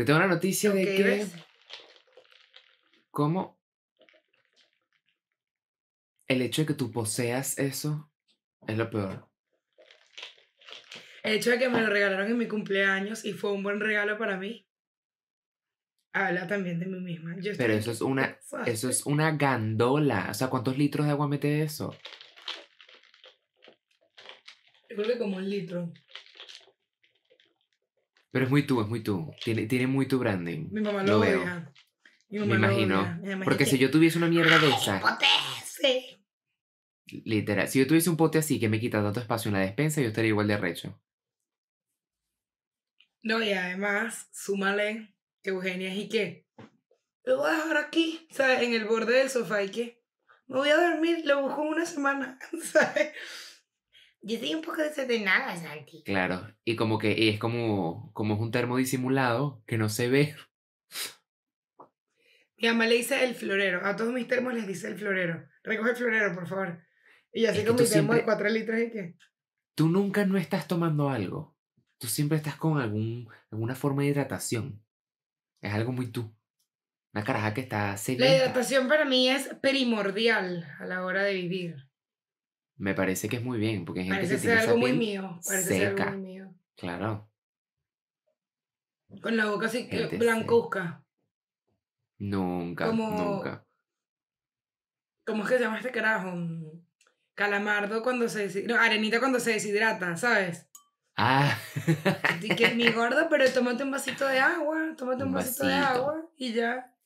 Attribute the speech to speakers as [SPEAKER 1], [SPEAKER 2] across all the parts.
[SPEAKER 1] Te tengo una noticia de que. ¿Cómo? El hecho de que tú poseas eso es lo peor.
[SPEAKER 2] El hecho de que me lo regalaron en mi cumpleaños y fue un buen regalo para mí. Habla también de mí misma. Pero eso es una. Eso
[SPEAKER 1] es una gandola. O sea, ¿cuántos litros de agua mete eso?
[SPEAKER 2] Yo creo que como un litro.
[SPEAKER 1] Pero es muy tú, es muy tú. Tiene, muy tu branding. Mi mamá lo, veo.
[SPEAKER 2] Me imagino. Porque si yo
[SPEAKER 1] tuviese una mierda de esa. Literal. Si yo tuviese un pote así que me quita tanto espacio en la despensa, yo estaría igual de recho.
[SPEAKER 2] No, y además, súmale que Eugenia es y qué? Lo voy a dejar aquí, ¿sabes? En el borde del sofá y que. Me voy a dormir, lo busco una semana, ¿sabes? Yo estoy un poco desordenada, Santi.
[SPEAKER 1] Claro, y como que y es como, como es un termo disimulado que no se ve.
[SPEAKER 2] Mi mamá le dice el florero. A todos mis termos les dice el florero. Recoge el florero, por favor. Y así como mi termo 4 litros y qué.
[SPEAKER 1] Tú nunca no estás tomando algo. Tú siempre estás con algún, alguna forma de hidratación. Es algo muy tú. Una caraja que está sedienta. La
[SPEAKER 2] hidratación para mí es primordial a la hora de vivir.
[SPEAKER 1] Me parece que es muy bien, porque es gente parece que ser algo muy mío, parece Ser algo muy mío. Claro.
[SPEAKER 2] Con la boca así que eh, blancuzca.
[SPEAKER 1] Nunca, nunca.
[SPEAKER 2] ¿Cómo es que se llama este carajo? Mm, calamardo cuando se deshidrata. No, arenita cuando se
[SPEAKER 1] deshidrata, ¿sabes? Ah. Así
[SPEAKER 2] que mi gordo, pero tómate un vasito de agua, tómate un, vasito, de agua y ya.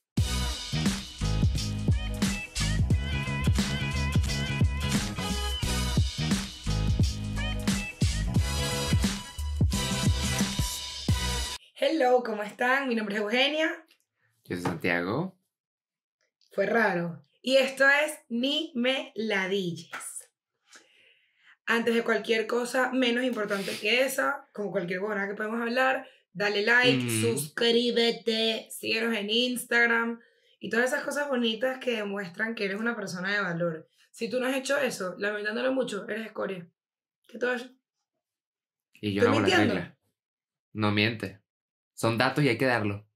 [SPEAKER 2] Hello, ¿cómo están? Mi nombre es Eugenia.
[SPEAKER 1] Yo soy Santiago.
[SPEAKER 2] Fue raro. Y esto es Ni me Antes de cualquier cosa menos importante que esa, como cualquier cosa que podemos hablar, dale like, mm. suscríbete, síguenos en Instagram y todas esas cosas bonitas que demuestran que eres una persona de valor. Si tú no has hecho eso, lamentándolo mucho, eres escoria. ¿Qué todo
[SPEAKER 1] Y yo no mintiendo? No miente. Son datos y hay que darlo.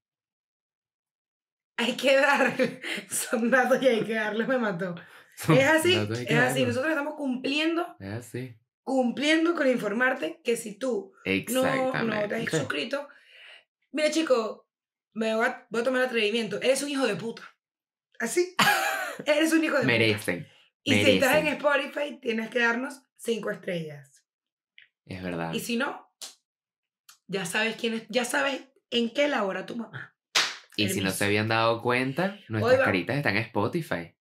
[SPEAKER 2] Hay que dar. Son datos y hay que darlo, me mató.
[SPEAKER 1] es así, es así. Nosotros
[SPEAKER 2] estamos cumpliendo. Es así. Cumpliendo con informarte que si tú no, no te has suscrito. Mira, chico, me voy a, tomar atrevimiento. Eres un hijo de puta. Así. Eres un hijo de puta. Merecen.
[SPEAKER 1] Y si estás en
[SPEAKER 2] Spotify, tienes que darnos cinco estrellas.
[SPEAKER 1] Es verdad. Y si
[SPEAKER 2] no, ya sabes quién es, ya sabes en qué labora tu mamá.
[SPEAKER 1] Y si no se habían dado cuenta, nuestras caritas están en Spotify.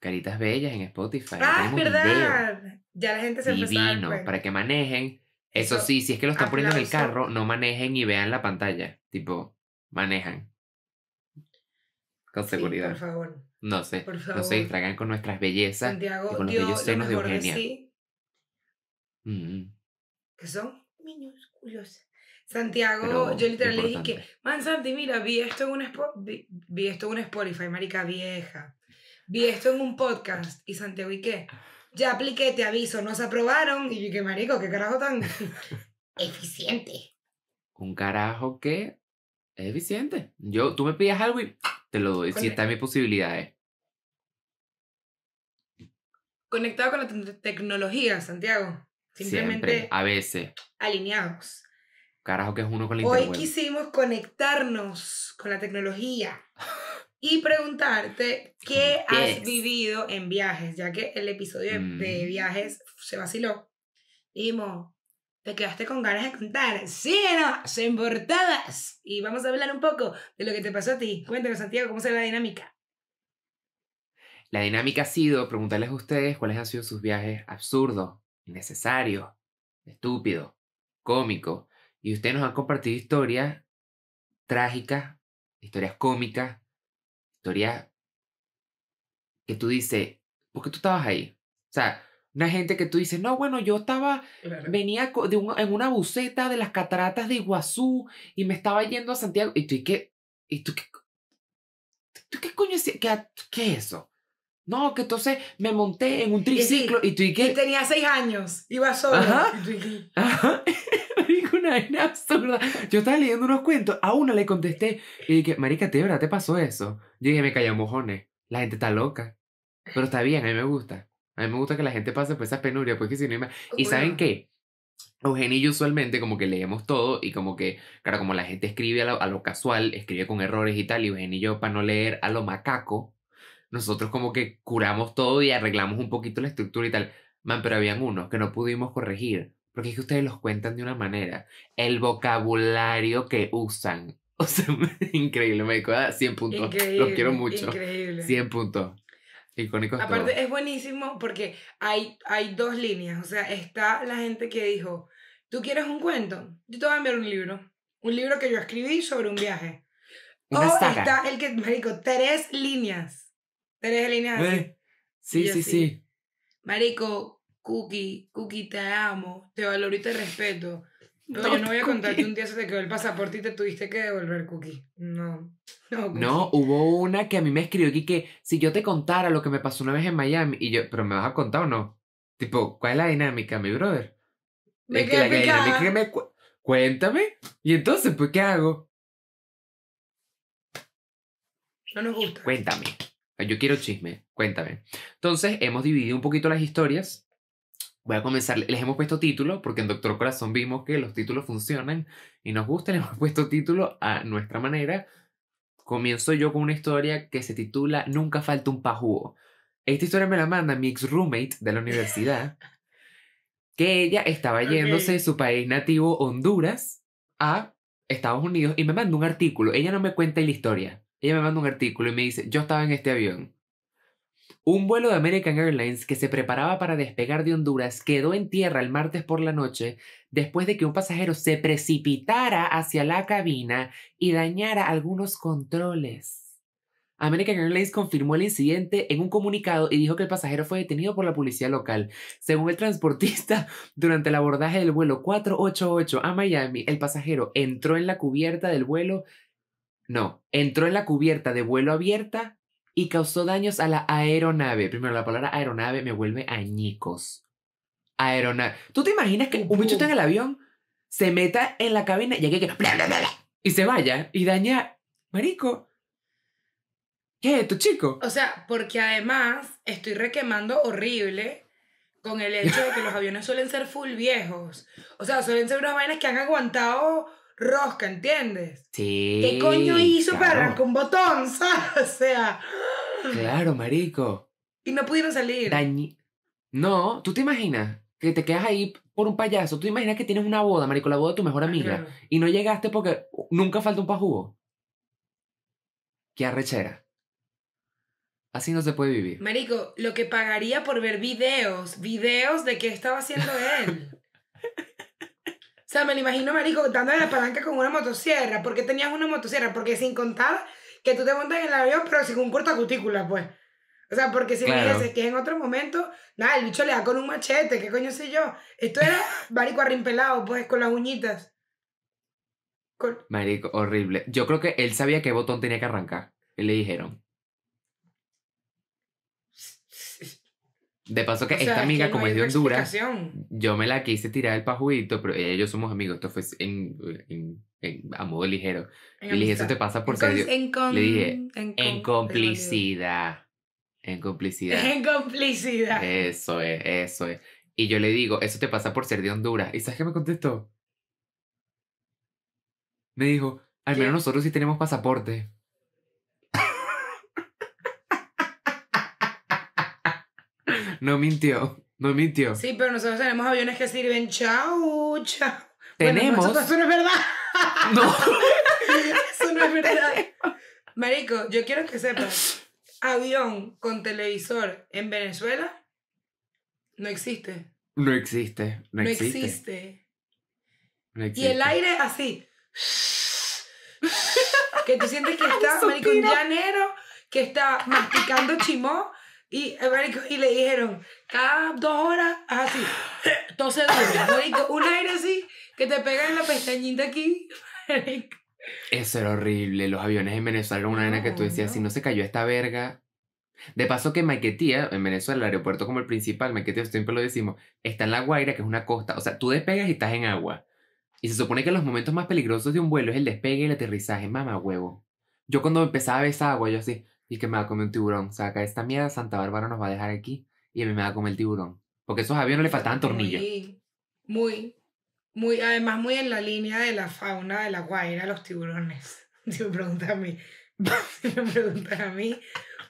[SPEAKER 1] Caritas bellas en Spotify. Ah, es verdad.
[SPEAKER 2] Ya la gente se Divino, para
[SPEAKER 1] que manejen. Eso, sí, si es que lo están poniendo en el carro, no manejen y vean la pantalla. Tipo, manejan. Con seguridad. por favor. No sé. No se distraigan con nuestras bellezas. y con los Dios, bellos senos de Eugenia. Mm.
[SPEAKER 2] Que son curiosos Santiago, yo literal le dije que, man Santi, mira, vi esto en un, Spotify, marica vieja. Vi esto en un podcast y Santiago, ¿y qué? Ya apliqué, te aviso, nos aprobaron. Y yo, marico? ¿Qué carajo tan eficiente?
[SPEAKER 1] Un carajo que es eficiente. Yo, tú me pidas algo y te lo doy, si está en mis posibilidades.
[SPEAKER 2] Conectado con la tecnología, Santiago. Simplemente.
[SPEAKER 1] a veces.
[SPEAKER 2] Alineados.
[SPEAKER 1] Carajo, que es uno con Hoy quisimos
[SPEAKER 2] conectarnos con la tecnología y preguntarte qué has vivido en viajes, ya que el episodio de mm. viajes se vaciló. Dijimos, te quedaste con ganas de contar. no, son portadas y vamos a hablar un poco de lo que te pasó a ti. Cuéntanos, Santiago, cómo será la dinámica.
[SPEAKER 1] La dinámica ha sido preguntarles a ustedes cuáles han sido sus viajes absurdos, innecesarios, estúpidos, cómicos y ustedes nos han compartido historias trágicas, historias cómicas, historias que tú dices, ¿por qué tú estabas ahí? O sea, una gente que tú dices, no, bueno, yo estaba, venía de en una buceta de las cataratas de Iguazú y me estaba yendo a Santiago. ¿Y tú y qué? ¿Y tú qué? ¿Tú qué coño es? ¿Qué, qué eso? No, que entonces me monté en un triciclo y, tú y qué. Y tenía seis años, iba solo. Y Ajá. una vaina absurda. Yo estaba leyendo unos cuentos, a una le contesté y dije, Marica, ¿te te pasó eso? Yo dije, me calla mojones. La gente está loca. Pero está bien, a mí me gusta. A mí me gusta que la gente pase por esa penuria, porque pues, si no. Y saben qué? Eugenio y yo usualmente como que leemos todo y como que, claro, como la gente escribe a lo, casual, escribe con errores y tal, y Eugenio y yo para no leer a lo macaco, nosotros como que curamos todo y arreglamos un poquito la estructura y tal. Man, pero habían unos que no pudimos corregir porque es que ustedes los cuentan de una manera. El vocabulario que usan. O sea, increíble, me dijo 100 ah, puntos. los quiero mucho. Increíble. 100 puntos. Icónico. Aparte,
[SPEAKER 2] es buenísimo porque hay, hay dos líneas. O sea, está la gente que dijo, tú quieres un cuento, yo te voy a enviar un libro. Un libro que yo escribí sobre un viaje.
[SPEAKER 1] o está
[SPEAKER 2] el que, marico, tres líneas. Tres líneas eh, sí, sí, sí. Marico, Cookie, Cookie, te amo, te valoro y te respeto. No, yo no voy a contarte un día se te quedó el pasaporte y te tuviste que devolver cookie. No. No, no,
[SPEAKER 1] hubo una que a mí me escribió aquí que si yo te contara lo que me pasó una vez en Miami y yo, pero me vas a contar o no? Tipo, ¿cuál es la dinámica, mi brother? Me es la dinámica cuéntame y entonces pues qué hago? No nos gusta. Cuéntame. Yo quiero chisme, cuéntame. Entonces, hemos dividido un poquito las historias voy a comenzar. Les hemos puesto título, porque en Doctor Corazón vimos que los títulos funcionan y nos gustan. les hemos puesto título a nuestra manera. Comienzo yo con una historia que se titula Nunca falta un pajúo. Esta historia me la manda mi ex roommate de la universidad, que ella estaba yéndose de su país nativo, Honduras, a Estados Unidos y me manda un artículo. Ella no me cuenta la historia. Ella me manda un artículo y me dice, yo estaba en este avión. Un vuelo de American Airlines que se preparaba para despegar de Honduras quedó en tierra el martes por la noche después de que un pasajero se precipitara hacia la cabina y dañara algunos controles. American Airlines confirmó el incidente en un comunicado y dijo que el pasajero fue detenido por la policía local. Según el transportista, durante el abordaje del vuelo 488 a Miami, el pasajero entró en la cubierta del vuelo... No, entró en la cubierta de vuelo abierta y causó daños a la aeronave. Primero, la palabra aeronave me vuelve añicos. Aeronave. ¿Tú te imaginas que un bicho está en el avión, se meta en la cabina y que y se vaya y daña, marico? ¿Qué es esto, chico?
[SPEAKER 2] O sea, porque además estoy requemando horrible con el hecho de que los aviones suelen ser full viejos. O sea, suelen ser unas vainas que han aguantado rosca, ¿entiendes?
[SPEAKER 1] Sí. ¿Qué coño hizo para arrancar
[SPEAKER 2] un botón, O sea.
[SPEAKER 1] Claro, marico. Y no pudieron salir. No, ¿tú te imaginas que te quedas ahí por un payaso? ¿Tú te imaginas que tienes una boda, marico, la boda de tu mejor amiga? Y no llegaste porque nunca falta un pajugo. Qué arrechera. Así no se puede vivir.
[SPEAKER 2] Marico, lo que pagaría por ver videos, videos de qué estaba haciendo él. O sea, me lo imagino, marico, en la palanca con una motosierra. ¿Por qué tenías una motosierra? Porque sin contar que tú te montas en el avión, pero sin un cutícula pues. O sea, porque si me dices que en otro momento, nada, el bicho le da con un machete, ¿qué coño sé yo? Esto era marico arrimpelado, pues, con las uñitas.
[SPEAKER 1] Marico, horrible. Yo creo que él sabía qué botón tenía que arrancar. Y le dijeron. De paso que esta amiga, como es de Honduras, yo me la quise tirar el pajuito, pero yo somos amigos, esto fue a modo ligero. y le dije, eso te pasa por ser... Le dije, en, complicidad. En complicidad. En
[SPEAKER 2] complicidad.
[SPEAKER 1] Eso es, eso es. Y yo le digo, eso te pasa por ser de Honduras. ¿Y sabes qué me contestó? Me dijo, al menos nosotros sí tenemos pasaporte. No mintió, no mintió.
[SPEAKER 2] Sí, pero nosotros tenemos aviones que sirven chau chao. Tenemos. eso no es verdad. No. eso no es verdad. Marico, yo quiero que sepas, avión con televisor en Venezuela no existe.
[SPEAKER 1] No existe, no, existe. No existe. Y el
[SPEAKER 2] aire así. que tú sientes que está, marico, en llanero que está masticando chimó y, eh, y le dijeron, cada dos horas, así, entonces un aire así, que te pega en la pestañita aquí,
[SPEAKER 1] Eso era horrible, los aviones en Venezuela, una de que tú decías, si no se cayó esta verga. De paso que Maiquetía, en Venezuela, el aeropuerto como el principal, Maiquetía siempre lo decimos, está en La Guaira, que es una costa, o sea, tú despegas y estás en agua. Y se supone que los momentos más peligrosos de un vuelo es el despegue y el aterrizaje, mamá huevo. Yo cuando empezaba a ver esa agua, yo así, y que me va a comer un tiburón. O sea, acá esta mierda Santa Bárbara nos va a dejar aquí y a mí me va a comer el tiburón. Porque a esos aviones le faltaban tornillos.
[SPEAKER 2] Muy, muy, además muy en la línea de la fauna de la Guaira, los tiburones. Si me preguntan a mí, si me a mí,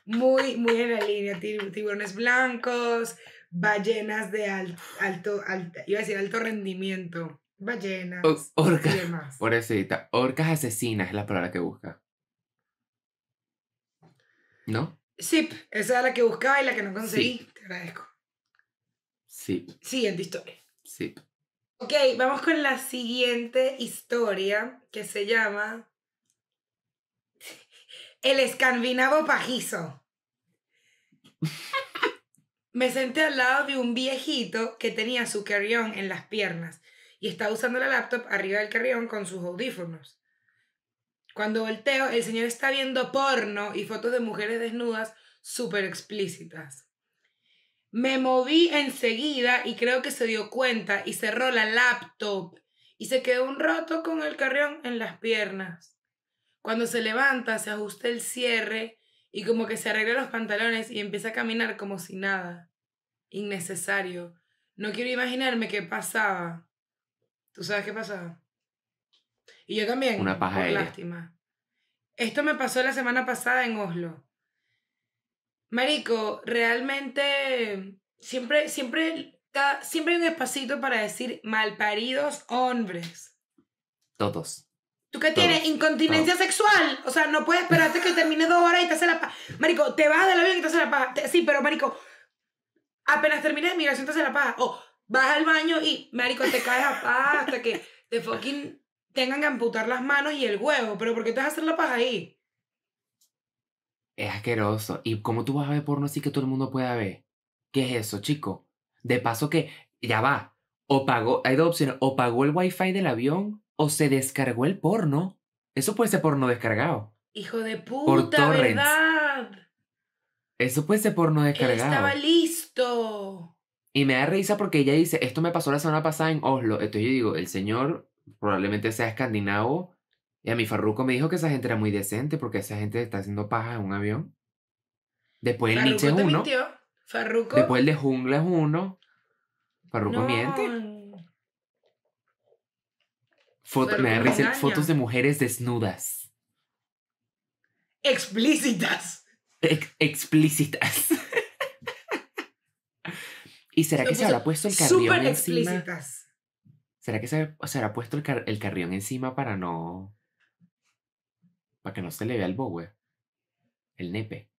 [SPEAKER 2] muy, muy en la línea, tiburones blancos, ballenas de alto, alto, iba a decir alto rendimiento, ballenas. Orcas.
[SPEAKER 1] eso, orcas asesinas es la palabra que busca. ¿No?
[SPEAKER 2] Zip, esa era la que buscaba y la que no conseguí. Te agradezco. Zip. Siguiente historia. Zip. Ok, vamos con la siguiente historia que se llama El escandinavo pajizo. Me senté al lado de un viejito que tenía su carrión en las piernas y estaba usando la laptop arriba del carrión con sus audífonos. Cuando volteo, el señor está viendo porno y fotos de mujeres desnudas súper explícitas. Me moví enseguida y creo que se dio cuenta y cerró la laptop y se quedó un rato con el carrión en las piernas. Cuando se levanta, se ajusta el cierre y como que se arregla los pantalones y empieza a caminar como si nada. Innecesario. No quiero imaginarme qué pasaba. ¿Tú sabes qué pasaba? Y yo también. Una paja por lástima. Esto me pasó la semana pasada en Oslo. Marico, realmente siempre, siempre, siempre hay un espacito para decir malparidos hombres.
[SPEAKER 1] Todos. ¿Tú qué tienes? Incontinencia
[SPEAKER 2] sexual. O sea, no puedes esperarte que termine dos horas y te hace la paja. Marico, te vas del avión y te hace la paja. sí, pero marico, apenas termines de migración te hace la paja. O vas al baño y, marico, te caes a paja hasta que te fucking tengan que amputar las manos y el huevo, pero ¿por qué te vas a hacer la paja ahí? Es
[SPEAKER 1] asqueroso. ¿Y cómo tú vas a ver porno así que todo el mundo pueda ver? ¿Qué es eso, chico? De paso que, ya va, o pagó, hay dos opciones, o pagó el wifi del avión o se descargó el porno. Eso puede ser porno descargado.
[SPEAKER 2] Hijo de puta, Por ¿verdad?
[SPEAKER 1] Eso puede ser porno descargado. estaba
[SPEAKER 2] listo.
[SPEAKER 1] Y me da risa porque ella dice, esto me pasó la semana pasada en Oslo. Entonces yo digo, el señor probablemente sea escandinavo. Y a mi farruco me dijo que esa gente era muy decente porque esa gente está haciendo paja en un avión. Después el Nietzsche es uno.
[SPEAKER 2] Farruko. Después
[SPEAKER 1] el de Jungla es uno. farruco miente. me da fotos de mujeres desnudas.
[SPEAKER 2] Explícitas.
[SPEAKER 1] explícitas. ¿Y será que se habrá puesto el carrión encima? Explícitas. ¿Será que se, se ha puesto el, carrión encima para no. para que no se le vea el bowe? El nepe.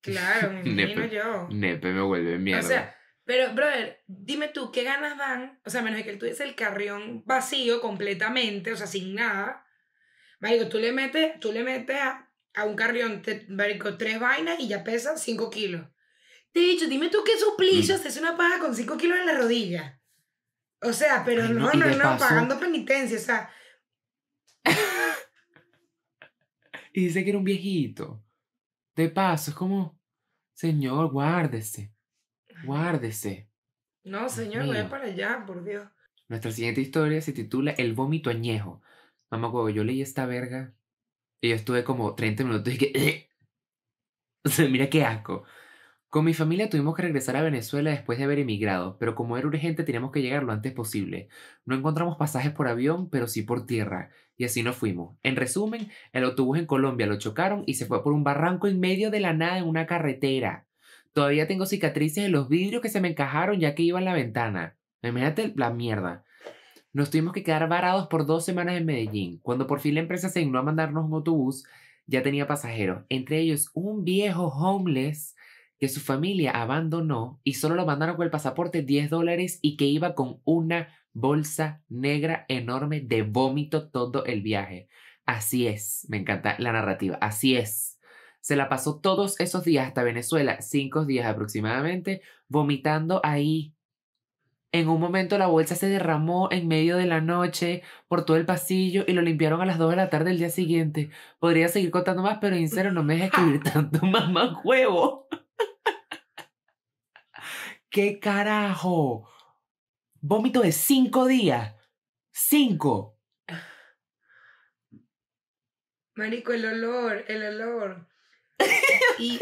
[SPEAKER 2] Claro, me imagino yo.
[SPEAKER 1] Nepe me vuelve mierda. O sea,
[SPEAKER 2] pero, brother, dime tú, ¿qué ganas dan? O sea, menos que tú tuviese el carrión vacío completamente, o sea, sin nada. Marico, tú le metes, tú le metes a, un carrión, marico, tres vainas y ya pesa cinco kilos. he dicho, dime tú qué suplicio es una paja con cinco kilos en la rodilla. O sea, pero no, no, no, pagando penitencia, o sea.
[SPEAKER 1] y dice que era un viejito. De paso, es como, señor, guárdese. Guárdese.
[SPEAKER 2] No, señor, voy para allá, por Dios.
[SPEAKER 1] Nuestra siguiente historia se titula El vómito añejo. Mamá, cuando yo leí esta verga, y yo estuve como 30 minutos y que... o sea, mira qué asco. Con mi familia tuvimos que regresar a Venezuela después de haber emigrado, pero como era urgente teníamos que llegar lo antes posible. No encontramos pasajes por avión, pero sí por tierra, y así nos fuimos. En resumen, el autobús en Colombia lo chocaron y se fue por un barranco en medio de la nada en una carretera. Todavía tengo cicatrices en los vidrios que se me encajaron ya que iba en la ventana. Imagínate la mierda. Nos tuvimos que quedar varados por dos semanas en Medellín. Cuando por fin la empresa se dignó a mandarnos un autobús, ya tenía pasajeros, entre ellos un viejo homeless que su familia abandonó y solo lo mandaron con el pasaporte 10 dólares y que iba con una bolsa negra enorme de vómito todo el viaje. Así es, me encanta la narrativa, así es. Se la pasó todos esos días hasta Venezuela, cinco días aproximadamente, vomitando ahí. En un momento la bolsa se derramó en medio de la noche por todo el pasillo y lo limpiaron a las 2 de la tarde del día siguiente. Podría seguir contando más, pero sincero no me deja escribir tanto, mamá huevo. ¿Qué carajo? Vómito de cinco días. Cinco.
[SPEAKER 2] Marico, el olor, el olor. y...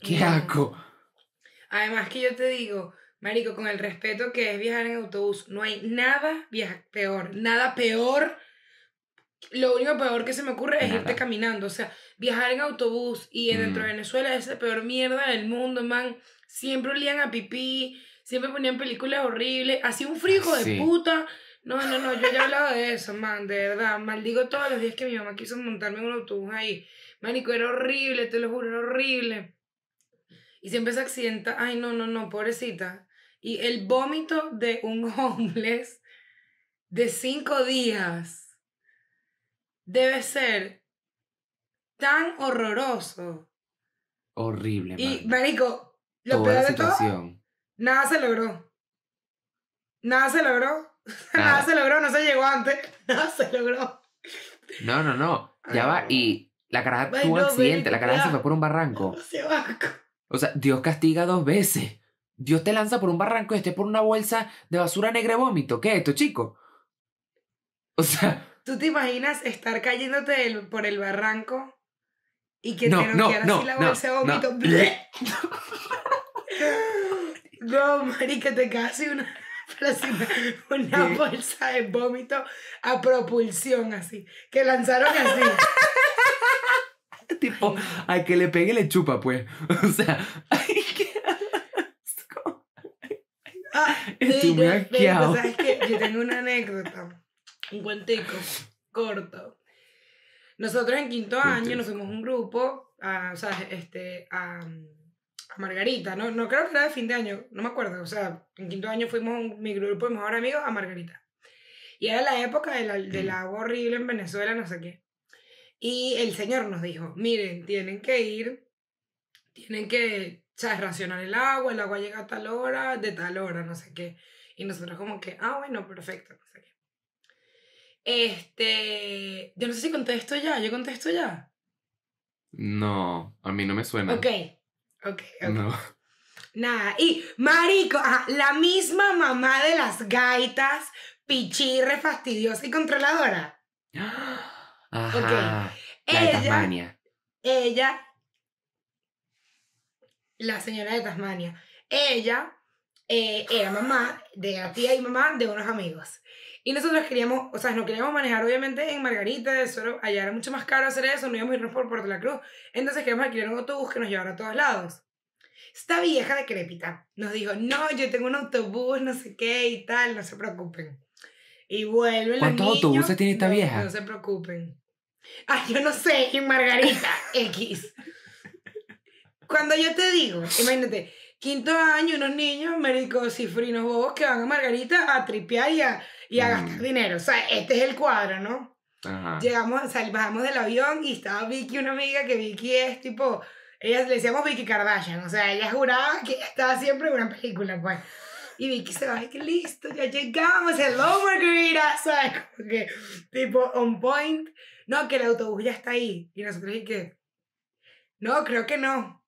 [SPEAKER 1] Qué asco.
[SPEAKER 2] Además que yo te digo, Marico, con el respeto que es viajar en autobús, no hay nada peor, nada peor. Lo único peor que se me ocurre es irte caminando. O sea, viajar en autobús y dentro mm. de Venezuela es la peor mierda del mundo, man. Siempre olían a pipí, siempre ponían películas horribles, hacía un frijo de puta. No, no, no, yo ya he hablado de eso, man, de verdad. Maldigo todos los días que mi mamá quiso montarme en un autobús ahí. Manico, era horrible, te lo juro, era horrible. Y siempre se accidenta, ay, no, no, no, pobrecita. Y el vómito de un hombre de cinco días debe ser tan horroroso.
[SPEAKER 1] Horrible. Y,
[SPEAKER 2] Marico,
[SPEAKER 1] lo Toda peor situación.
[SPEAKER 2] nada se logró. Nada se logró. Nada. se logró, no se llegó antes. Nada se logró.
[SPEAKER 1] No, no, no. Ya va. Y la caraja tuvo accidente. la caraja se fue por un barranco. Se o sea, Dios castiga dos veces. Dios te lanza por un barranco y esté por una bolsa de basura negra vómito. ¿Qué es esto, chico? O sea.
[SPEAKER 2] ¿Tú te imaginas estar cayéndote por el barranco y que no, te no, no, así la bolsa de vómito. No. marica, te casi una, una bolsa de vómito a propulsión, así. Que lanzaron así.
[SPEAKER 1] tipo, a que le pegue le chupa, pues. O sea,
[SPEAKER 2] Ah, Estoy muy asqueado. Yo tengo una anécdota, un cuentico corto. Nosotros en quinto año nos fuimos un grupo o sea, este, a, Margarita, ¿no? No creo que era de fin de año, no me acuerdo. O sea, en quinto año fuimos mi grupo de mejores amigos a Margarita. Y era la época de la, del mm. agua horrible en Venezuela, no sé qué. Y el señor nos dijo, miren, tienen que ir, tienen que, racionar el agua, el agua llega a tal hora, de tal hora, no sé qué. Y nosotros como que, ah, bueno, perfecto, no sé qué. Este, yo no sé si contesto ya, yo contesto ya.
[SPEAKER 1] No, a mí no me suena. Ok,
[SPEAKER 2] ok, okay. No. Nada, y marico, ajá, la misma mamá de las gaitas, pichirre, fastidiosa y controladora.
[SPEAKER 1] Ajá, ella, de Tasmania.
[SPEAKER 2] Ella, la señora de Tasmania, ella eh, era mamá, de la tía y mamá de unos amigos. Y nosotros queríamos, o sea, no queríamos manejar obviamente en Margarita, eso allá era mucho más caro hacer eso, no íbamos a irnos por Puerto de la Cruz. Entonces queríamos alquilar un autobús que nos llevara a todos lados. Esta vieja decrépita nos dijo, no, yo tengo un autobús, no sé qué y tal, no se preocupen. Y vuelven los niños, autobuses tiene esta vieja? No se preocupen. Ah, yo no sé, en Margarita X. Cuando yo te digo, imagínate, quinto año, unos niños, médicos, frinos bobos que van a Margarita a tripear y a y a gastar mm. dinero. O sea, este es el cuadro, ¿no? Ajá. Llegamos, bajamos del avión y estaba Vicky, una amiga que Vicky es tipo, ella le decíamos Vicky Kardashian, o sea, ella juraba que estaba siempre en una película, pues. Y Vicky se va, que listo, ya llegamos, hello Margarita, ¿sabes? Como que, tipo, on point. No, que el autobús ya está ahí. Y nosotros, ¿y No, creo que no.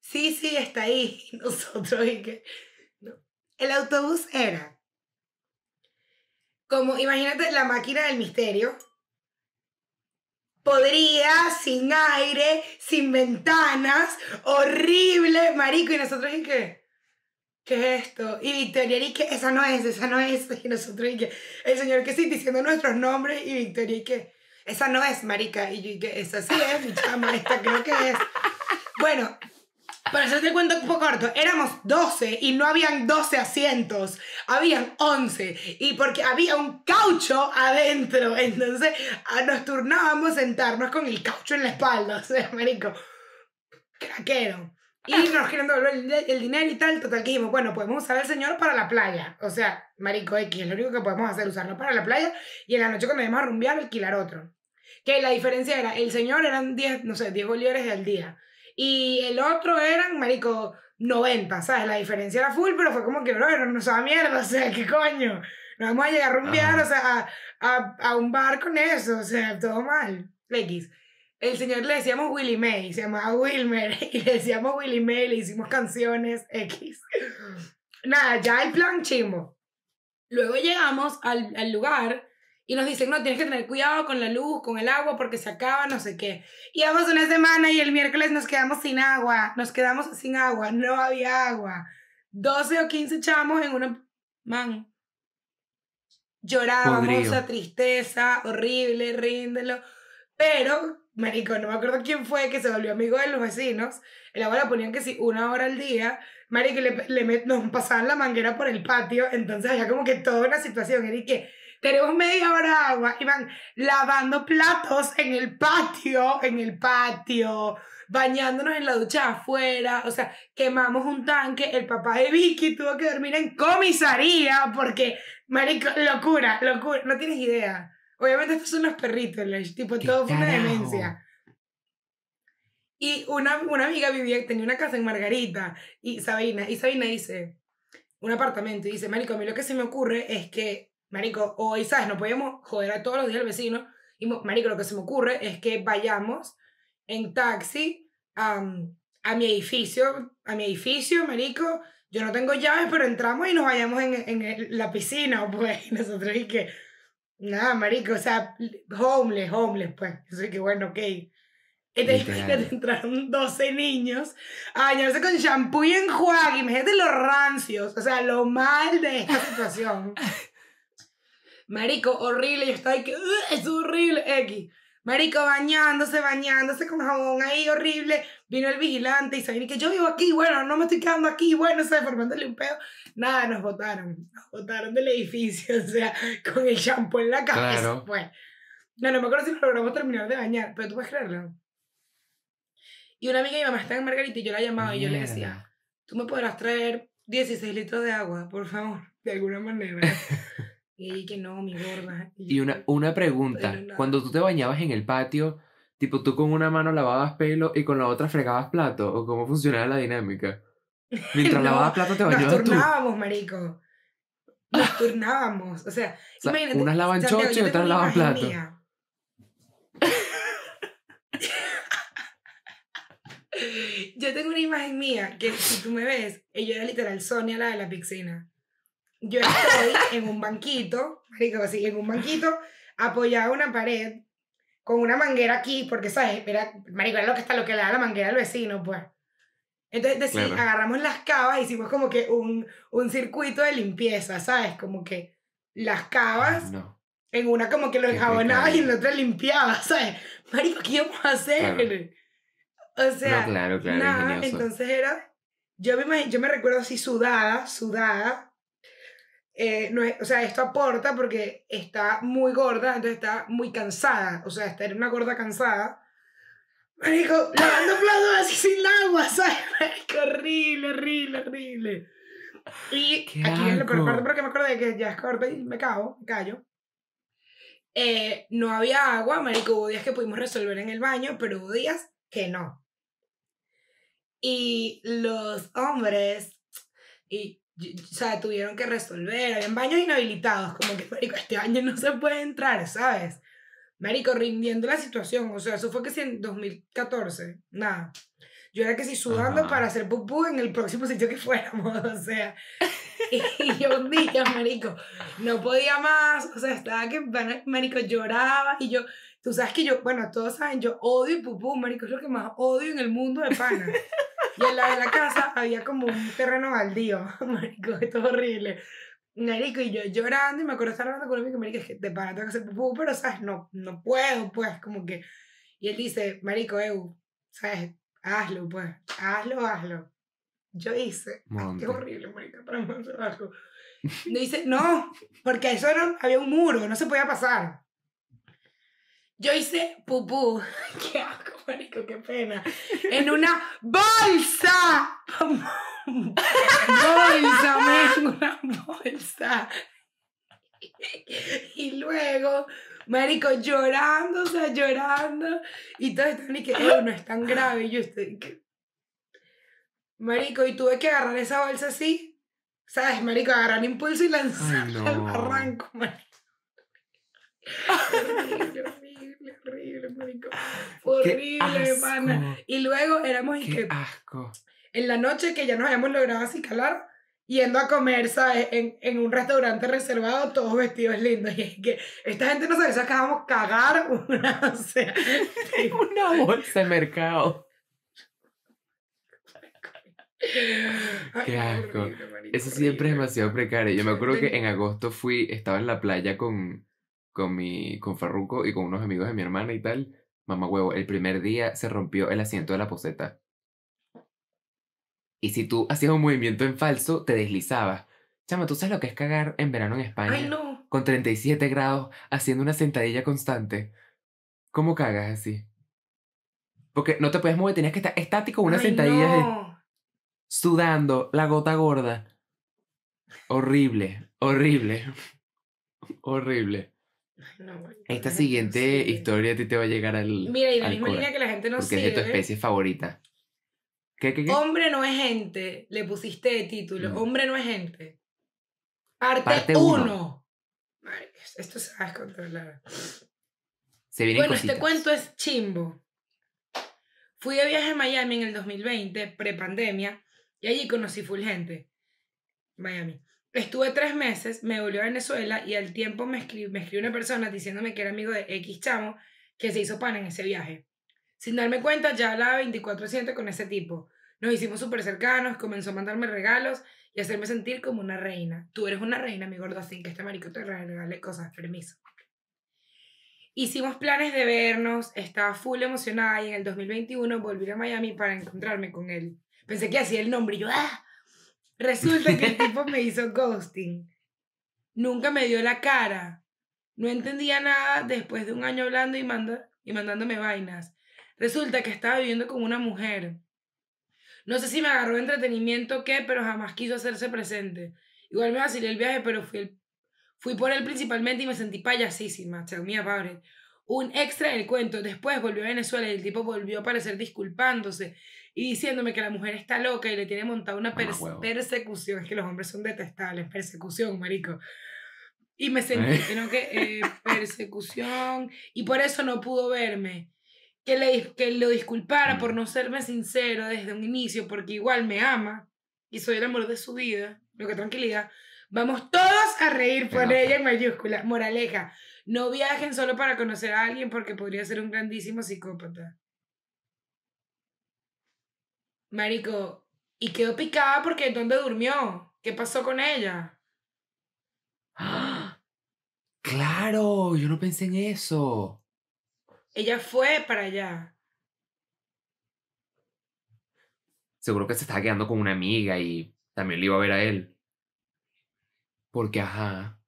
[SPEAKER 2] Sí, sí, está ahí. Y nosotros, ¿y No. El autobús era como imagínate la máquina del misterio, podría, sin aire, sin ventanas, horrible, marico, y nosotros en qué? ¿Qué es esto? Y Victoria y qué? esa no es, esa no es, y nosotros y el señor que sí diciendo nuestros nombres y Victoria y qué? esa no es, marica, y yo y qué? esa sí es, mi chama, esta creo que es. Bueno, para hacerte cuento un poco corto, éramos 12 y no habían 12 asientos, habían 11. Y porque había un caucho adentro, entonces ah, nos turnábamos a sentarnos con el caucho en la espalda, o sea, marico, craquero. Y nos quieren el, dinero y tal, total que dijimos, bueno, podemos usar al señor para la playa. O sea, marico X, es lo único que podemos hacer, usarlo para la playa y en la noche cuando vayamos a rumbear, alquilar otro. Que la diferencia era, el señor eran 10, no sé, 10 bolívares al día y el otro eran, marico, 90, ¿sabes? La diferencia era full, pero fue como que, bro, no nos daba mierda, o sea, ¿qué coño? Nos vamos a llegar a rumbear, o sea, a, un bar con eso, o sea, todo mal. X. El señor le decíamos Willy May, se llamaba Wilmer, y le decíamos Willy May, le hicimos canciones, X. Nada, ya el plan Chimo. Luego llegamos al, al lugar y nos dicen, no, tienes que tener cuidado con la luz, con el agua, porque se acaba, no sé qué. Y una semana y el miércoles nos quedamos sin agua, nos quedamos sin agua, no había agua. 12 o 15 chamos en una... Man. Llorábamos, esa tristeza, horrible, ríndelo. Pero, marico, no me acuerdo quién fue que se volvió amigo de los vecinos. El agua la ponían que sí, una hora al día. Marico, le, nos pasaban la manguera por el patio. Entonces había como que toda una situación. Era que tenemos media hora de agua y van lavando platos en el patio, en el patio, bañándonos en la ducha afuera, o sea, quemamos un tanque, el papá de Vicky tuvo que dormir en comisaría porque, marico, locura, locura, no tienes idea. Obviamente estos son los perritos, tipo, todo fue una demencia. Y una, una amiga vivía, tenía una casa en Margarita, y Sabina, y Sabina dice, un apartamento, y dice, marico, a mí lo que se me ocurre es que Marico, hoy, ¿sabes? No podemos joder a todos los días al vecino. Y, Marico, lo que se me ocurre es que vayamos en taxi a mi edificio, a mi edificio, Marico. Yo no tengo llaves, pero entramos y nos vayamos en, en, la piscina, pues. Y nosotros, y que. Nada, Marico, o sea, homeless, homeless, pues. Así que, bueno, ok. Entonces, te entraron 12 niños a bañarse con shampoo y enjuague. Imagínate los rancios, o sea, lo mal de esta situación. Marico, horrible. Yo estaba ahí que, es horrible, X. Marico, bañándose, bañándose con jabón ahí, horrible. Vino el vigilante y sabía que yo vivo aquí, bueno, no me estoy quedando aquí, bueno, se sea, formándole un pedo. Nada, nos botaron. Nos botaron del edificio, o sea, con el shampoo en la cabeza. no, no me acuerdo si logramos terminar de bañar, pero tú puedes creerlo. Y una amiga y mi mamá está en Margarita y yo la llamaba y yo le decía, tú me podrás traer 16 litros de agua, por favor, de alguna manera.
[SPEAKER 1] Y una, una pregunta. Cuando tú te bañabas en el patio, tipo tú con una mano lavabas pelo y con la otra fregabas plato, o cómo funcionaba la dinámica. Mientras lavabas plato te bañabas nos turnábamos,
[SPEAKER 2] marico. Nos turnábamos. O sea, Unas lavan chocho y otras lavan plato. yo tengo una imagen mía que si tú me ves, ella era literal Sonia la de la piscina yo estoy en un banquito, marico, así, en un banquito, apoyada a una pared, con una manguera aquí, porque, ¿sabes? Mira, marico, era lo que está, lo que le da la manguera al vecino, pues. Entonces, agarramos las cavas, hicimos como que un, un circuito de limpieza, ¿sabes? Como que las cavas, en una como que lo enjabonaba y en la otra limpiaba, ¿sabes? Marico, ¿qué íbamos a hacer? O sea, claro, nada, entonces era, yo me, yo me recuerdo así sudada, sudada, eh, no es, o sea, esto aporta porque está muy gorda, entonces está muy cansada, o sea, estar una gorda cansada. Marico, lavando platos así sin agua, ¿sabes? Marico, horrible, horrible, horrible. Y aquí lo es la peor parte porque me de que ya es corta y me cago, me callo. Eh, no había agua, marico, hubo días que pudimos resolver en el baño, pero hubo días que no. Y los hombres, y o sea, tuvieron que resolver, habían baños inhabilitados, como que, marico, este baño no se puede entrar, ¿sabes? Marico, rindiendo la situación, o sea, eso fue que si en 2014, nada. Yo era que si sudando para hacer pupú en el próximo sitio que fuéramos, o sea. Y yo un día, marico, no podía más, o sea, estaba que, marico, lloraba y yo, tú sabes que yo, bueno, todos saben, yo odio el pupú, marico, es lo que más odio en el mundo de pana. Y en la de la casa había como un terreno baldío. Marico, esto es horrible. Marico, y yo llorando, y me acuerdo estar hablando con mi amigo, marico, que te para tengo que hacer pupú, pero, ¿sabes? No, no puedo, pues, como que... Y él dice, marico, eh, ¿sabes? Hazlo, pues, hazlo, hazlo. Yo hice, qué horrible, marico, para hacer algo. me dice, no, porque eso era, había un muro, no se podía pasar. Yo hice pupú. ¿Qué asco, marico? Qué pena. En una bolsa. bolsa, me en una bolsa. Y luego, marico, llorando, o sea, llorando. Y todos están y que, oh, no es tan grave. yo estoy... Marico, y tuve que agarrar esa bolsa así. ¿Sabes, marico? Agarrar impulso y lanzarla al barranco, marico. horrible, marico. horrible, Y luego éramos Qué En la noche que ya nos habíamos logrado acicalar, yendo a comer, ¿sabes? En, un restaurante reservado, todos vestidos lindos. Y es que esta gente no sabe, acabamos cagar una,
[SPEAKER 1] bolsa de mercado. qué asco. Eso siempre es demasiado precario. Yo me acuerdo que en agosto fui, estaba en la playa con, con, mi, con Farruko y con unos amigos de mi hermana y tal. Mamá huevo, el primer día se rompió el asiento de la poseta. Y si tú hacías un movimiento en falso, te deslizabas. Chama, ¿tú sabes lo que es cagar en verano en España? ¡Ay, no! Con 37 grados, haciendo una sentadilla constante. ¿Cómo cagas así? Porque no te puedes mover, tenías que estar estático una sentadilla. Sudando, la gota gorda. Horrible, horrible. horrible. Esta siguiente historia a ti te va a llegar al. Mira, y la misma línea que la gente no porque es de tu especie favorita. ¿Qué, qué, qué? Hombre
[SPEAKER 2] no es gente, le pusiste de título. Mm. Hombre no es gente. Parte 1. Esto se va a descontrolar. bueno, este cuento es chimbo. Fui de viaje a Miami en el 2020, prepandemia, y allí conocí full gente. Miami. Estuve tres meses, me volvió a Venezuela y al tiempo me escribió una persona diciéndome que era amigo de X chamo que se hizo pan en ese viaje. Sin darme cuenta, ya hablaba 24-7 con ese tipo. Nos hicimos súper cercanos, comenzó a mandarme regalos y hacerme sentir como una reina. Tú eres una reina, mi gordo, sin que este marico te regale cosas, permiso. Hicimos planes de vernos, estaba full emocionada y en el 2021 volví a Miami para encontrarme con él. Pensé que así el nombre y yo, ¡ah! Resulta que el tipo me hizo ghosting. Nunca me dio la cara. No entendía nada después de un año hablando y, y mandándome vainas. Resulta que estaba viviendo con una mujer. No sé si me agarró entretenimiento o qué, pero jamás quiso hacerse presente. Igual me vacilé el viaje, pero fui, fui por él principalmente y me sentí payasísima. Un extra en el cuento. Después volvió a Venezuela y el tipo volvió a aparecer disculpándose y diciéndome que la mujer está loca y le tiene montada una persecución. Es que los hombres son detestables, persecución, marico. Y me sentí, eh. que eh, persecución, y por eso no pudo verme. Que, le, que lo disculpara por mm. no serme sincero desde un inicio, porque igual me ama y soy el amor de su vida. Lo que tranquilidad. Vamos todos a reír por ella en mayúsculas, Moraleja, no viajen solo para conocer a alguien porque podría ser un grandísimo psicópata. Marico, y quedó picada porque ¿dónde durmió? ¿Qué pasó con ella? ¡Ah!
[SPEAKER 1] Claro, yo no pensé en eso.
[SPEAKER 2] Ella fue para allá.
[SPEAKER 1] Seguro que se estaba quedando con una amiga y también le iba a ver a él. Porque, ajá.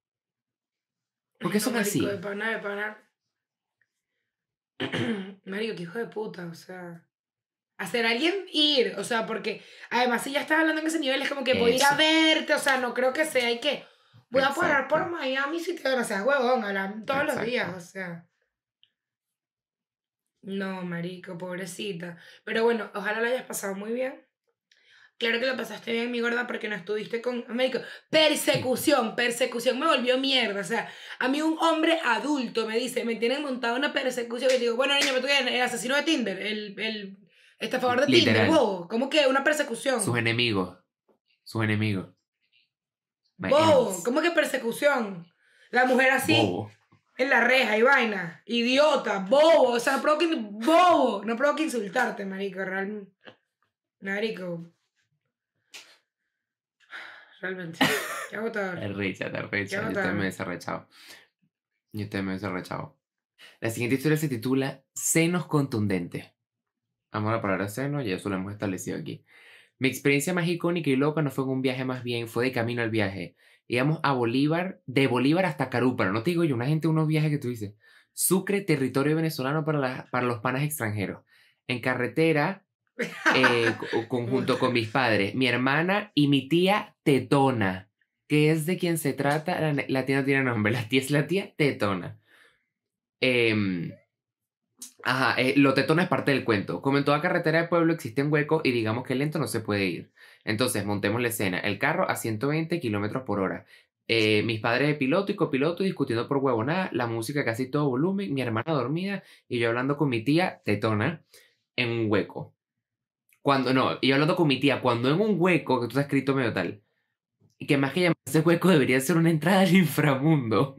[SPEAKER 1] Porque son así. De
[SPEAKER 2] marico, qué hijo de puta, o sea hacer a alguien ir, o sea, porque además si ya estás hablando en ese nivel es como que voy a ir a verte, o sea, no creo que sea y que
[SPEAKER 1] voy a parar por
[SPEAKER 2] Miami si te o huevón, hablan todos los días, o sea. No, marico, pobrecita. Pero bueno, ojalá lo hayas pasado muy bien. Claro que lo pasaste bien, mi gorda, porque no estuviste con... Marico, persecución, persecución me volvió mierda. O sea, a mí un hombre adulto me dice, me tienen montado una persecución. Y digo, bueno, niño, me tuvieron el asesino de Tinder, el Está a favor de ti bobo como que una persecución. Sus
[SPEAKER 1] enemigos. Sus enemigos. bobo
[SPEAKER 2] cómo que persecución. La mujer así. En la reja y vaina. Idiota, bobo. O sea, no bobo. No que insultarte, marico. Real, marico. Realmente. Qué agotador. Es rechado te recha. Yo también me
[SPEAKER 1] desarrechado. Yo también me desarrechado. La siguiente historia se titula Senos contundentes a la palabra seno y eso lo hemos establecido aquí. Mi experiencia más icónica y loca no fue un viaje más bien, fue de camino al viaje. Íbamos a Bolívar, de Bolívar hasta Carúpano. No te digo yo, una gente, unos viajes que tú dices. Sucre, territorio venezolano para, la, para los panas extranjeros. En carretera, eh, con, junto con mis padres, mi hermana y mi tía Tetona, que es de quien se trata. La, la tía no tiene nombre, la tía es la tía Tetona. Eh, Ajá, eh, lo tetona es parte del cuento. Como en toda carretera de pueblo existe un hueco y digamos que lento no se puede ir. Entonces, montemos la escena. El carro a 120 kilómetros por hora. Eh, mis padres de piloto y copiloto discutiendo por huevonada, la música casi todo volumen, mi hermana dormida y yo hablando con mi tía tetona en un hueco. Cuando, no, y yo hablando con mi tía, cuando en un hueco, que tú has escrito medio tal, y que más que llamarse hueco debería ser una entrada al inframundo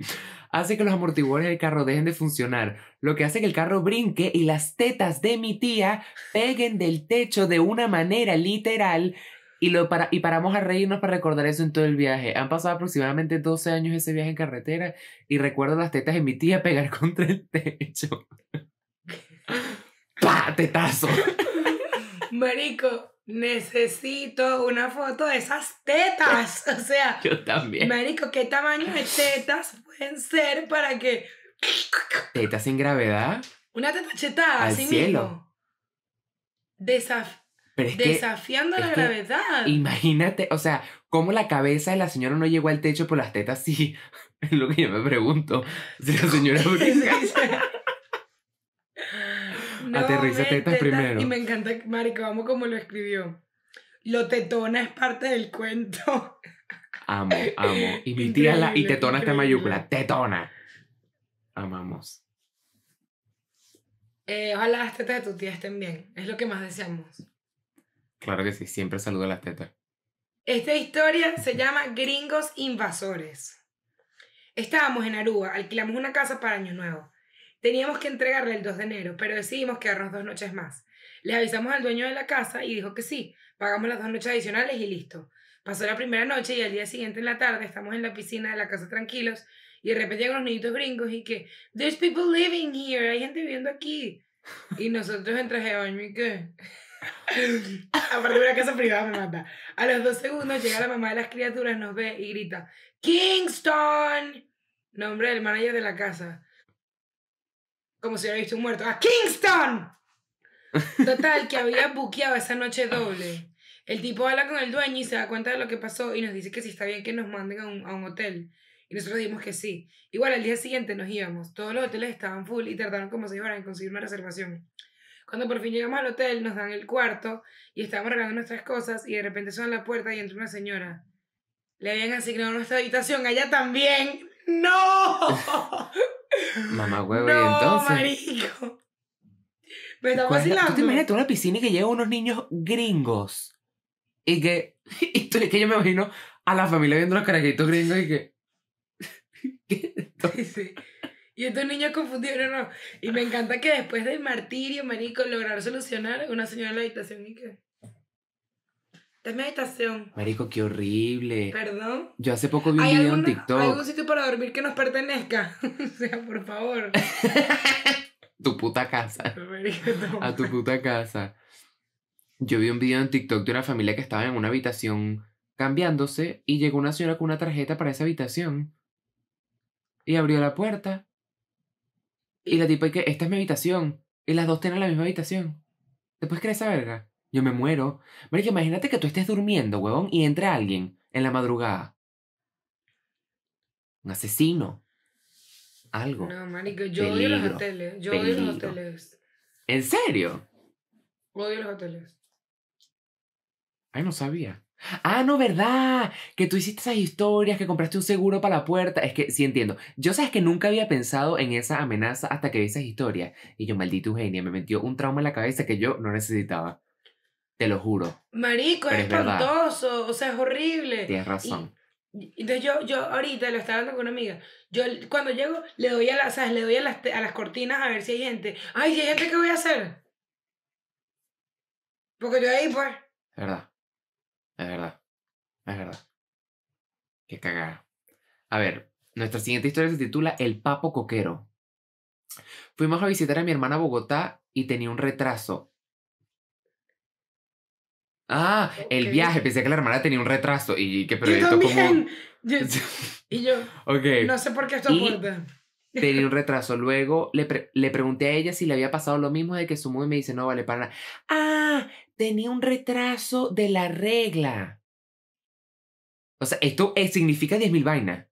[SPEAKER 1] hace que los amortiguadores del carro dejen de funcionar, lo que hace que el carro brinque y las tetas de mi tía peguen del techo de una manera literal. Y, lo para, y paramos a reírnos para recordar eso en todo el viaje. Han pasado aproximadamente 12 años ese viaje en carretera y recuerdo las tetas de mi tía pegar contra el techo. ¡Pah! ¡Tetazo!
[SPEAKER 2] Marico, Necesito una foto de esas tetas. O sea, yo también. Marico, ¿qué tamaño de tetas pueden ser para que.
[SPEAKER 1] Tetas sin gravedad.
[SPEAKER 2] Una teta chetada, al cielo. Mismo. desafiando la gravedad.
[SPEAKER 1] Imagínate, o sea, cómo la cabeza de la señora no llegó al techo por las tetas, sí. Es lo que yo me pregunto. Si la señora. Aterriza tetas primero. Y me
[SPEAKER 2] encanta, marico, vamos como lo escribió. Lo tetona es parte del cuento.
[SPEAKER 1] Amo, amo. Y mi y tetona está mayúscula. Tetona. Amamos.
[SPEAKER 2] Eh, ojalá las tetas de tu tía estén bien. Es lo que más deseamos.
[SPEAKER 1] Claro que sí, siempre a las tetas.
[SPEAKER 2] Esta historia se llama Gringos Invasores. Estábamos en Aruba, alquilamos una casa para Año Nuevo. Teníamos que entregarle el 2 de enero, pero decidimos quedarnos dos noches más. Le avisamos al dueño de la casa y dijo que sí, pagamos las dos noches adicionales y listo. Pasó la primera noche y al día siguiente en la tarde estamos en la piscina de la casa tranquilos y de repente llegan los niñitos gringos y que, There's people living here, hay gente viviendo aquí. Y nosotros entre y qué. Aparte de una casa privada me mata. A los dos segundos llega la mamá de las criaturas, nos ve y grita, Kingston, nombre del manager de la casa como si hubiera visto un muerto, a Kingston. Total, que había buqueado esa noche doble. El tipo habla con el dueño y se da cuenta de lo que pasó y nos dice que si está bien que nos manden a un, hotel. Y nosotros dijimos que sí. Igual al día siguiente nos íbamos. Todos los hoteles estaban full y tardaron como seis horas en conseguir una reservación. Cuando por fin llegamos al hotel, nos dan el cuarto y estábamos arreglando nuestras cosas y de repente suena la puerta y entra una señora. Le habían asignado nuestra habitación allá también. ¡No!
[SPEAKER 1] Mamá huevo, y entonces.
[SPEAKER 2] Marico. Me está vacilando. ¿Tú te imaginas una
[SPEAKER 1] piscina y que lleva unos niños gringos? Y que. Y tú, que yo me imagino a la familia viendo los carajitos gringos y que. sí. Y
[SPEAKER 2] estos niños confundieron, no, no. Y me encanta que después del martirio, marico, lograron solucionar una señora en la habitación y que. Es mi habitación
[SPEAKER 1] Marico, qué horrible. Perdón. Yo hace poco vi un video en TikTok. ¿Hay algún
[SPEAKER 2] sitio para dormir que nos pertenezca? o sea, por favor.
[SPEAKER 1] tu puta casa. A tu puta casa. Yo vi un video en TikTok de una familia que estaba en una habitación cambiándose y llegó una señora con una tarjeta para esa habitación. Y abrió la puerta. Y la tipa que esta es mi habitación. Y las dos tienen la misma habitación. ¿Te puedes creer esa verga? Yo me muero. Marico, imagínate que tú estés durmiendo, huevón, y entra alguien en la madrugada. Un asesino. Algo. No,
[SPEAKER 2] marico, yo odio los hoteles. Yo odio los hoteles.
[SPEAKER 1] ¿En serio?
[SPEAKER 2] Odio los hoteles.
[SPEAKER 1] Ay, no sabía. Ah, no, ¿verdad? Que tú hiciste esas historias, que compraste un seguro para la puerta. Es que sí entiendo. Yo sabes que nunca había pensado en esa amenaza hasta que vi esas historias. Y yo, maldito Eugenia, me metió un trauma en la cabeza que yo no necesitaba. Te lo juro. Marico, es espantoso.
[SPEAKER 2] o sea, es horrible. Tienes razón. entonces yo, yo ahorita lo estaba hablando con una amiga. Yo cuando llego le doy a, Le doy a las, a las cortinas a ver si hay gente. Ay, si hay gente, ¿qué voy a hacer? Porque yo ahí, pues. Es
[SPEAKER 1] verdad. Es verdad. Es verdad. Qué cagada. A ver, nuestra siguiente historia se titula El Papo Coquero. Fuimos a visitar a mi hermana a Bogotá y tenía un retraso. Ah, el viaje. Pensé que la hermana tenía un retraso y que pero Como...
[SPEAKER 2] y yo.
[SPEAKER 1] Okay. No sé
[SPEAKER 2] por qué esto y Tenía un
[SPEAKER 1] retraso. Luego le, le, pregunté a ella si le había pasado lo mismo de que su y me dice, no vale para nada. Ah, tenía un retraso de la regla. O sea, esto eh, significa mil vainas.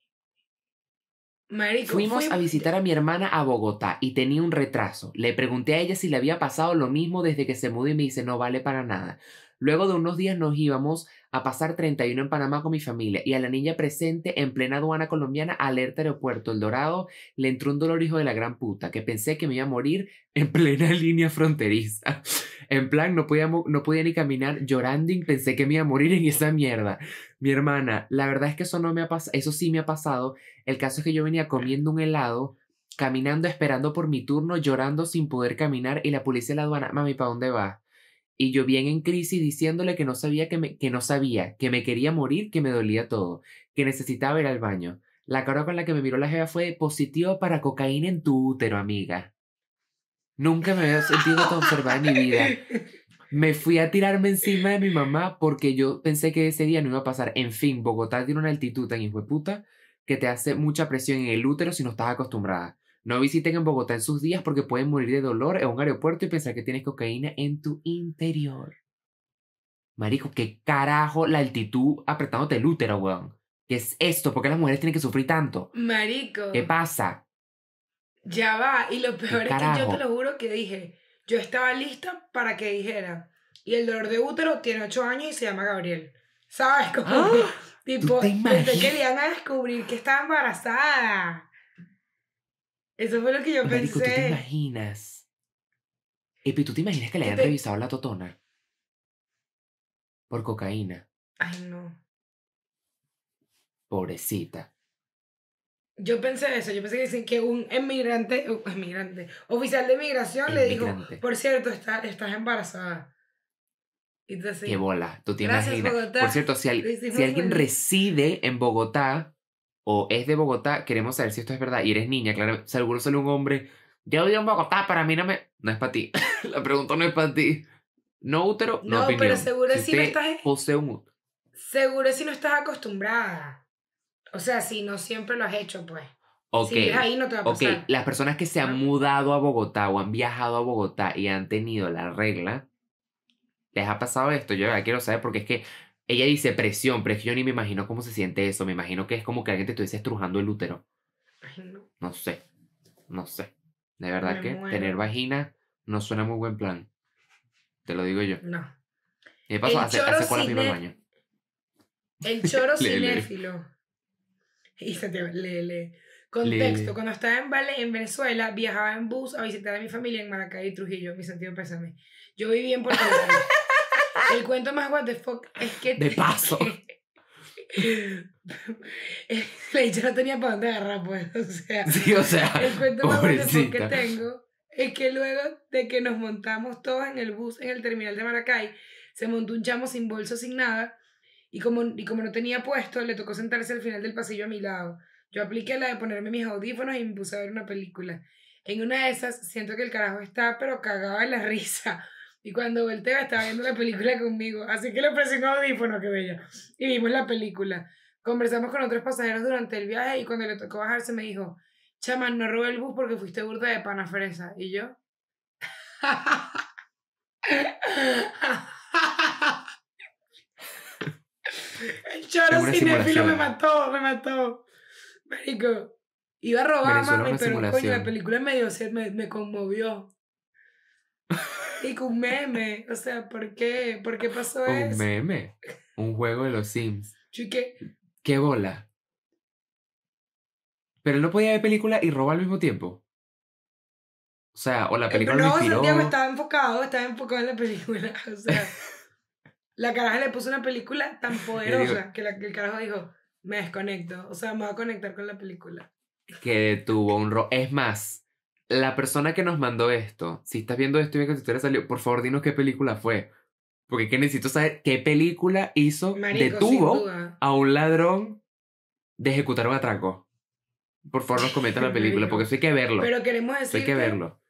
[SPEAKER 1] Marico, Fuimos a visitar a mi hermana a Bogotá y tenía un retraso. Le pregunté a ella si le había pasado lo mismo desde que se mudó y me dice, no vale para nada. Luego de unos días nos íbamos a pasar 31 en Panamá con mi familia y a la niña presente en plena aduana colombiana, alerta aeropuerto El Dorado, le entró un dolor hijo de la gran puta, que pensé que me iba a morir en plena línea fronteriza. En plan, no podía, no podía ni caminar llorando y pensé que me iba a morir en esa mierda. Mi hermana, la verdad es que eso, no me ha eso sí me ha pasado. El caso es que yo venía comiendo un helado, caminando, esperando por mi turno, llorando sin poder caminar y la policía de la aduana, mami, ¿para dónde va y yo bien en crisis diciéndole que no sabía que, me, no sabía, que me quería morir, que me dolía todo, que necesitaba ir al baño. La cara con la que me miró la jefa fue positiva para cocaína en tu útero, amiga. Nunca me había sentido tan en mi vida. Me fui a tirarme encima de mi mamá porque yo pensé que ese día no iba a pasar. En fin, Bogotá tiene una altitud tan hijo puta que te hace mucha presión en el útero si no estás acostumbrada. No visiten en Bogotá en sus días porque pueden morir de dolor en un aeropuerto y pensar que tienes cocaína en tu interior. Marico, qué carajo la altitud apretándote el útero, weón. ¿Qué es esto? ¿Por qué las mujeres tienen que sufrir tanto?
[SPEAKER 2] Marico. ¿Qué
[SPEAKER 1] pasa?
[SPEAKER 2] Ya va. Y lo peor es que yo te lo juro que dije, yo estaba lista para que dijera, y el dolor de útero tiene 8 años y se llama Gabriel. ¿Sabes? cómo? ¡Ah! tipo, qué le van a descubrir que estaba embarazada. Eso
[SPEAKER 1] fue lo que yo pensé. pensé. ¿tú te imaginas? Epi, ¿tú te imaginas que le hayan revisado revisado la totona? Por cocaína.
[SPEAKER 2] Ay, no.
[SPEAKER 1] Pobrecita.
[SPEAKER 2] Yo pensé eso, yo pensé que un emigrante, emigrante, oficial de migración le dijo, por cierto, estás embarazada. Y Qué bola,
[SPEAKER 1] tú tienes Por cierto, si, si alguien reside en Bogotá, o es de Bogotá, queremos saber si esto es verdad y eres niña, claro, seguro solo un hombre. Yo vivo en Bogotá, para mí no me... No es para ti. la pregunta no es para ti. No útero, no, no pero seguro si, si no estás... Posee un...
[SPEAKER 2] Seguro si no estás acostumbrada. O sea, si no siempre lo has hecho, pues.
[SPEAKER 1] Ok. Si ahí no te va a pasar. las personas que se han ah. mudado a Bogotá o han viajado a Bogotá y han tenido la regla, ¿les ha pasado esto? Yo ya quiero saber porque es que ella dice presión, presión Y me imagino cómo se siente eso. Me imagino que es como que alguien te estuviese estrujando el útero. no. sé, no sé. De verdad que tener vagina no suena muy buen plan. Te lo digo yo. No. Y hace, hace cine...
[SPEAKER 2] El choro cinéfilo. Y
[SPEAKER 1] Contexto, cuando
[SPEAKER 2] estaba en, Valle, en Venezuela, viajaba en bus a visitar a mi familia en Maracay y Trujillo, mi sentido pésame. Yo viví en Puerto El cuento más what the fuck es que... De paso. La dicha no tenía para dónde agarrar, pues. O sea, sí, o sea, el cuento más fuck que tengo es que luego de que nos montamos todos en el bus en el terminal de Maracay, se montó un chamo sin bolso, sin nada, y como, y como no tenía puesto, le tocó sentarse al final del pasillo a mi lado. Yo apliqué la de ponerme mis audífonos y me puse a ver una película. En una de esas, siento que el carajo está, pero cagaba en la risa. Y cuando volteaba estaba viendo la película conmigo, así que le presionó audífono, qué bella. Y vimos la película. Conversamos con otros pasajeros durante el viaje y cuando le tocó bajarse me dijo, chaman, no robé el bus porque fuiste burda de pana fresa. Y yo... el choro filo me mató, me mató. dijo, iba a robar, mami, pero coño, la película medio me, me conmovió. Y con meme. O sea, ¿por qué? ¿Por qué pasó eso? Un
[SPEAKER 1] meme. Un juego de los Sims. Chique. ¿Qué bola? Pero él no podía ver película y robar al mismo tiempo. O sea, o la eh, película no, inspiró. estaba
[SPEAKER 2] enfocado, estaba enfocado en la película. O sea, la caraja le puso una película tan poderosa que, el carajo dijo, me desconecto. O sea, me voy a conectar con la película.
[SPEAKER 1] Que tuvo un robo, Es más, la persona que nos mandó esto, si estás viendo esto y ves que tu historia salió, por favor dinos qué película fue. Porque necesito saber qué película hizo, detuvo a un ladrón de ejecutar un atraco. Por favor nos comenta la película, porque eso hay que verlo. Pero queremos decir. que verlo.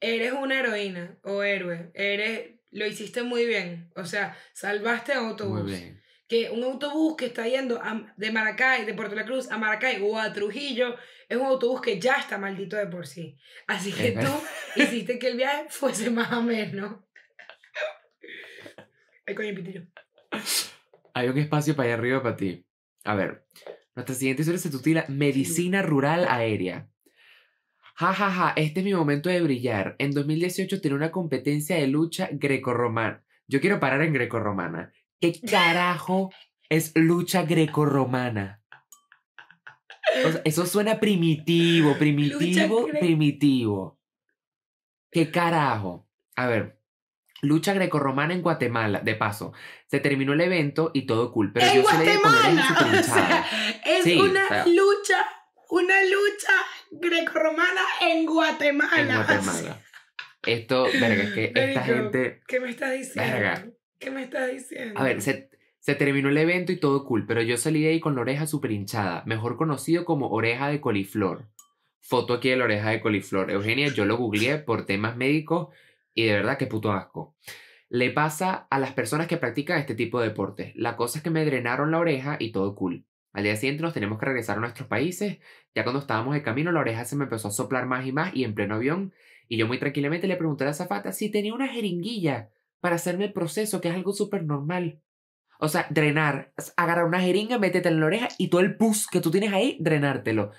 [SPEAKER 2] Eres una heroína o héroe. Eres, lo hiciste muy bien. O sea, salvaste a autobús que un autobús que está yendo de Maracay, de Puerto La Cruz a Maracay o a Trujillo, es un autobús que ya está maldito de por sí. Así que tú hiciste que el viaje fuese más o menos. Ay,
[SPEAKER 1] Hay un espacio para allá arriba para ti. A ver, nuestra siguiente historia se titula Medicina Rural Aérea. Ja, ja, ja, este es mi momento de brillar. En 2018 tiene una competencia de lucha grecorromana. Yo quiero parar en grecorromana. ¿Qué carajo es lucha grecorromana? romana eso suena primitivo, primitivo, primitivo. ¿Qué carajo? A ver, lucha grecorromana en Guatemala, de paso. Se terminó el evento y todo culpe. ¡En Guatemala? o sea, es una
[SPEAKER 2] lucha, una lucha grecorromana en Guatemala. En Guatemala.
[SPEAKER 1] Esto, verga, es que esta gente.
[SPEAKER 2] ¿Qué me estás diciendo? Verga, ¿Qué me está diciendo? A ver,
[SPEAKER 1] se, terminó el evento y todo cool, pero yo salí de ahí con la oreja super hinchada, mejor conocido como oreja de coliflor. Foto aquí de la oreja de coliflor. Eugenia, yo lo googleé por temas médicos y de verdad que puto asco. Le pasa a las personas que practican este tipo de deportes. La cosa es que me drenaron la oreja y todo cool. Al día siguiente nos tenemos que regresar a nuestros países. Ya cuando estábamos de camino, la oreja se me empezó a soplar más y más y en pleno avión. Y yo muy tranquilamente le pregunté a la azafata si tenía una jeringuilla para hacerme el proceso, que es algo súper normal. O sea, drenar, agarrar una jeringa, métete en la oreja y todo el pus que tú tienes ahí, drenártelo.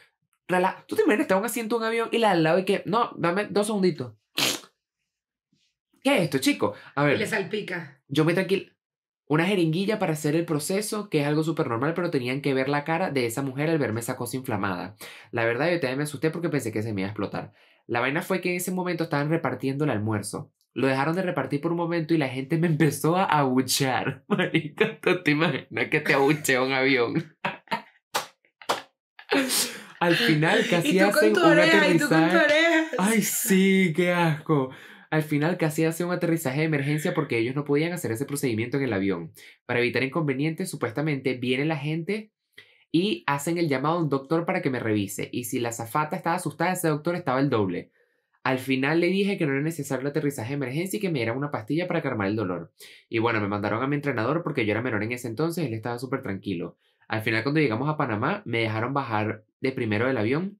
[SPEAKER 1] tú te imaginas, está un asiento un avión y la al lado y que, no, dame dos segunditos. ¿Qué es esto, chico? A ver. Le
[SPEAKER 2] salpica.
[SPEAKER 1] Yo me tranquilo. Una jeringuilla para hacer el proceso, que es algo súper normal, pero tenían que ver la cara de esa mujer al verme esa cosa inflamada. La verdad, yo también me asusté porque pensé que se me iba a explotar. La vaina fue que en ese momento estaban repartiendo el almuerzo. Lo dejaron de repartir por un momento y la gente me empezó a abuchear. Marica, ¿tú te imaginas que te abucheó un avión? Al final casi hacen un aterrizaje. Ay, sí, qué asco. Al final casi hace un aterrizaje de emergencia porque ellos no podían hacer ese procedimiento en el avión. Para evitar inconvenientes, supuestamente viene la gente y hacen el llamado a un doctor para que me revise. Y si la zafata estaba asustada, ese doctor estaba el doble. Al final le dije que no era necesario el aterrizaje de emergencia y que me dieran una pastilla para calmar el dolor. Y bueno, me mandaron a mi entrenador porque yo era menor en ese entonces, él estaba súper tranquilo. Al final cuando llegamos a Panamá me dejaron bajar de primero del avión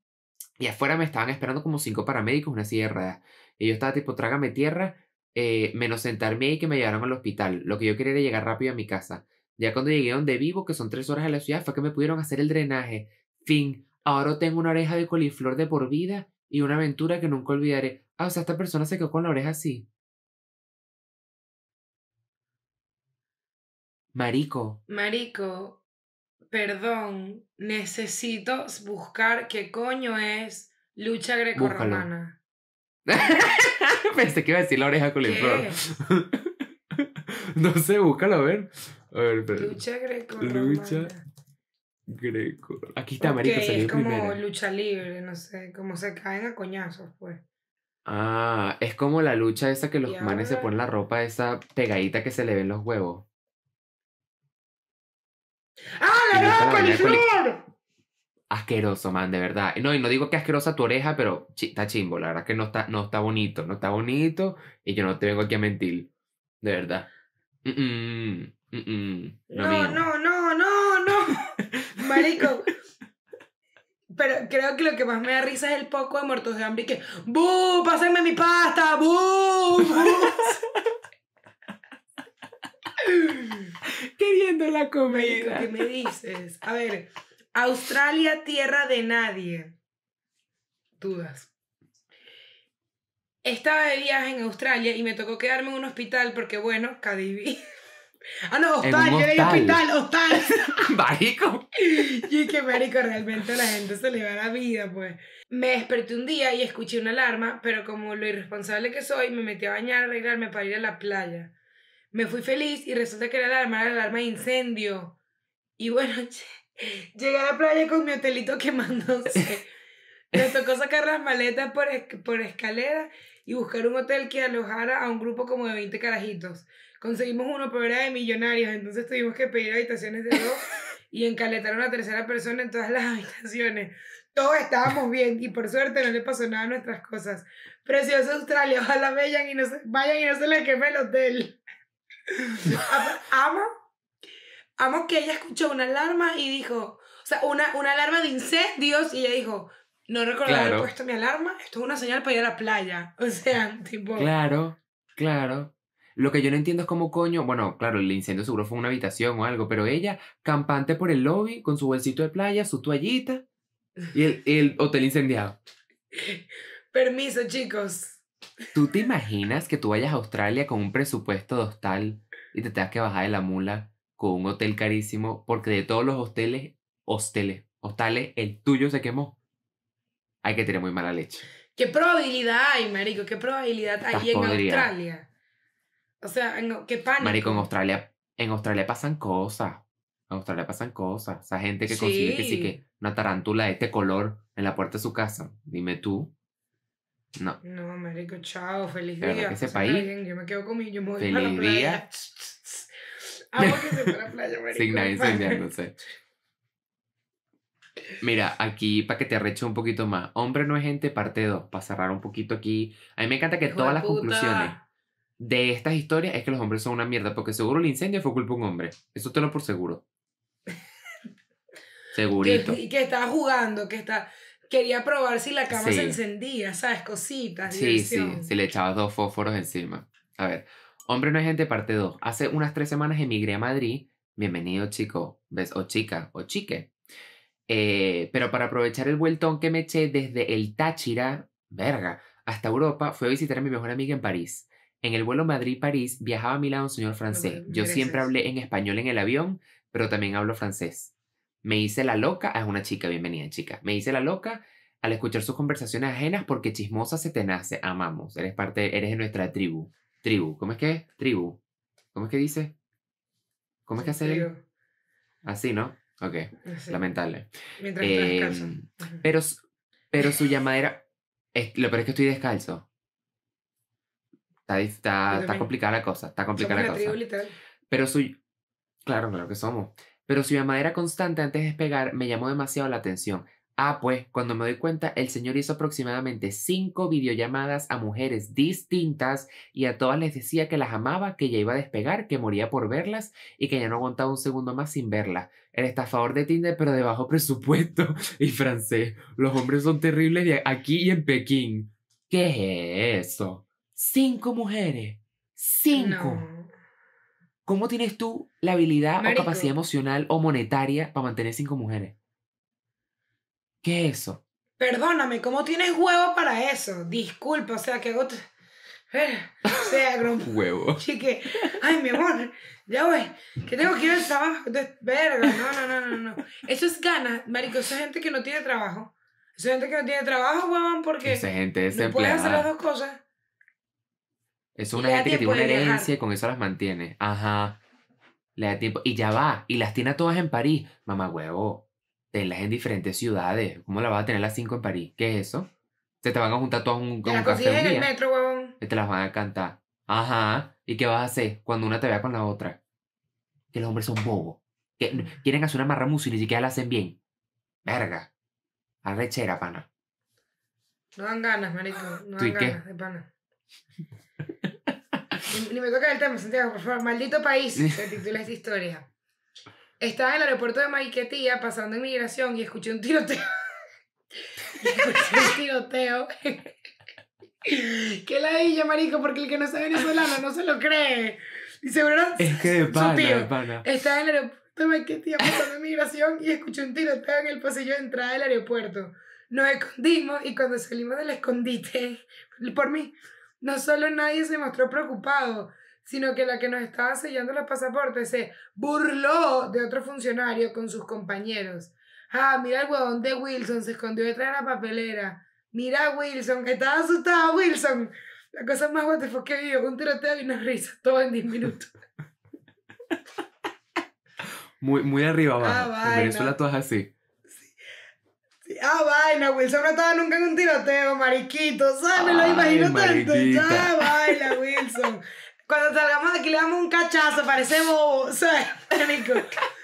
[SPEAKER 1] y afuera me estaban esperando como cinco paramédicos, una silla de ruedas. Y yo estaba tipo, trágame tierra, eh, menos sentarme y que me llevaron al hospital. Lo que yo quería era llegar rápido a mi casa. Ya cuando llegué donde vivo, que son tres horas a la ciudad, fue que me pudieron hacer el drenaje. Fin, ahora tengo una oreja de coliflor de por vida y una aventura que nunca olvidaré. Ah, o sea, esta persona se quedó con la oreja así. Marico.
[SPEAKER 2] Marico, perdón, necesito buscar qué coño es lucha grecorromana.
[SPEAKER 1] Pensé que iba a decir la oreja con coliflor. no sé, búscalo a ver. A ver, pero... Lucha grecorromana. Lucha Greco. Aquí está, marico, es como
[SPEAKER 2] lucha libre, no sé, como se caen a coñazos, pues.
[SPEAKER 1] Ah, es como la lucha esa que los manes se ponen la ropa esa pegadita que se le ven los huevos.
[SPEAKER 2] ¡Ah, la ropa flor!
[SPEAKER 1] Asqueroso, man, de verdad. No, y no digo que asquerosa tu oreja, pero está chimbo, la verdad es que no está, no está bonito, no está bonito, y yo no te vengo aquí a mentir, de verdad. no, no,
[SPEAKER 2] no, Marico. Pero creo que lo que más me da risa es el poco de muertos de hambre y que ¡Bú! ¡Pásenme mi pasta! ¡Bú! Queriendo la comida. que ¿Qué me dices? A ver, Australia, tierra de nadie. Dudas. Estaba de viaje en Australia y me tocó quedarme en un hospital porque, bueno, Cadivi. Ah, no, hostal, yo leí hospital,
[SPEAKER 1] hostal. marico.
[SPEAKER 2] y que marico, realmente a la gente se le va la vida, pues. Me desperté un día y escuché una alarma, pero como lo irresponsable que soy, me metí a bañar, a arreglarme para ir a la playa. Me fui feliz y resulta que la alarma era la alarma de incendio. Y bueno, llegué a la playa con mi hotelito quemándose. Me tocó sacar las maletas por, por escalera y buscar un hotel que alojara a un grupo como de 20 carajitos conseguimos uno, pero de millonarios, entonces tuvimos que pedir habitaciones de dos y encaletar a una tercera persona en todas las habitaciones. Todos estábamos bien y por suerte no le pasó nada a nuestras cosas. Preciosa Australia, ojalá vayan y no se, vayan y no se les queme el hotel. Amo, amo que ella escuchó una alarma y dijo, o sea, una, una alarma de incendios y ella dijo, no recuerdo haber puesto mi alarma, esto es una señal para ir a la playa. O sea, tipo... Claro,
[SPEAKER 1] claro. Lo que yo no entiendo es cómo coño, bueno, claro, el incendio seguro fue una habitación o algo, pero ella campante por el lobby con su bolsito de playa, su toallita y el, hotel incendiado.
[SPEAKER 2] Permiso, chicos.
[SPEAKER 1] ¿Tú te imaginas que tú vayas a Australia con un presupuesto de hostal y te tengas que bajar de la mula con un hotel carísimo porque de todos los hosteles, hosteles, hostales, el tuyo se quemó? Hay que tener muy mala leche.
[SPEAKER 2] ¿Qué probabilidad hay, marico? ¿Qué probabilidad hay en Australia? O sea, qué pánico. Marico, en Australia,
[SPEAKER 1] en Australia pasan cosas. En Australia pasan cosas. O Esa gente que consigue que sí que una tarántula de este color en la puerta de su casa. Dime tú. No.
[SPEAKER 2] No, marico, chao, feliz Pero día. Que ese país. yo me quedo conmigo, yo me feliz Día. Ah, que se fue a la playa, marico. Sin nadie sé.
[SPEAKER 1] Mira, aquí para que te arreche un poquito más. Hombre no es gente, parte 2. Para cerrar un poquito aquí. A mí me encanta que todas las conclusiones de estas historias es que los hombres son una mierda, porque seguro el incendio fue culpa de un hombre. Eso te lo por seguro. Segurito. Y que,
[SPEAKER 2] estaba jugando, que está quería probar si la cama se encendía, ¿sabes? Cositas. Sí, sí, si
[SPEAKER 1] le echabas dos fósforos encima. A ver, Hombre no hay gente, parte 2. Hace unas tres semanas emigré a Madrid. Bienvenido, chico, ¿ves? O chica, o chique. Eh, pero para aprovechar el vueltón que me eché desde el Táchira, verga, hasta Europa, fui a visitar a mi mejor amiga en París. En el vuelo Madrid-París viajaba a mi lado un señor francés. Yo siempre hablé en español en el avión, pero también hablo francés. Me hice la loca, ah, es una chica, bienvenida chica. Me hice la loca al escuchar sus conversaciones ajenas porque chismosa se te nace, amamos. Eres parte, eres de nuestra tribu. Tribu, ¿cómo es que Tribu. ¿Cómo es que dice? ¿Cómo es que hace? Así, ¿no? Ok, lamentable. Em, pero, pero su llamadera, lo peor es que estoy descalzo. Está, complicada la cosa, está complicada la cosa. literal. Pero su claro, claro que somos. Pero si mi era constante antes de despegar, me llamó demasiado la atención. Ah, pues, cuando me doy cuenta, el señor hizo aproximadamente cinco videollamadas a mujeres distintas y a todas les decía que las amaba, que ya iba a despegar, que moría por verlas y que ya no aguantaba un segundo más sin verlas. a favor de Tinder, pero de bajo presupuesto y francés. Los hombres son terribles aquí y en Pekín. ¿Qué es eso? Cinco mujeres. Cinco. ¿Cómo tienes tú la habilidad o capacidad emocional o monetaria para mantener cinco mujeres? ¿Qué es eso?
[SPEAKER 2] Perdóname, ¿cómo tienes huevo para eso? Disculpa, o sea, que hago... Eh, o sea, grom... huevo. ay, mi amor, ya voy, que tengo que ir al trabajo. verga, no, no, no, no, no. Eso es ganas, marico, esa gente que no tiene trabajo. Esa gente que no tiene trabajo, huevón, porque... Esa gente es no Puedes hacer las dos cosas
[SPEAKER 1] es una gente que tiene una herencia y con eso las mantiene. Ajá. Le da tiempo. Y ya va. Y las tiene todas en París. Mamá huevo. Tenlas en diferentes ciudades. ¿Cómo la vas a tener las cinco en París? ¿Qué es eso? Se te van a juntar todas un, un café. en el metro, huevón. Y te las van a cantar. Ajá. ¿Y qué vas a hacer cuando una te vea con la otra? Que los hombres son bobos. Que quieren hacer una marramusa y ni siquiera la hacen bien. Verga. Arrechera, pana.
[SPEAKER 2] No dan ganas, marito. No dan ganas pana ni, me toca el tema, Santiago, por favor. Maldito país, se titula esta historia. Estaba en el aeropuerto de Maiquetía pasando inmigración y escuché un tiroteo. escuché un tiroteo. que la dije, marico, porque el que no sabe venezolano no se lo cree. Y seguro es que Estaba en el aeropuerto de Maiquetía pasando inmigración y escuché un tiroteo en el pasillo de entrada del aeropuerto. Nos escondimos y cuando salimos del escondite, por mí, no solo nadie se mostró preocupado, sino que la que nos estaba sellando los pasaportes se burló de otro funcionario con sus compañeros. Ah, mira el huevón de Wilson, se escondió detrás de la papelera. Mira Wilson que estaba asustado Wilson. La cosa más fue que vio un tiroteo y una risa, todo en 10 minutos.
[SPEAKER 1] Muy, muy arriba abajo. Ah, en Venezuela todo es así.
[SPEAKER 2] Ah, vaina, Wilson no estaba nunca en un tiroteo, mariquito. ¿Sabes? Me lo imagino tanto. Ya, baila, Wilson. Cuando salgamos de aquí le damos un cachazo, parecemos, ¿sabes?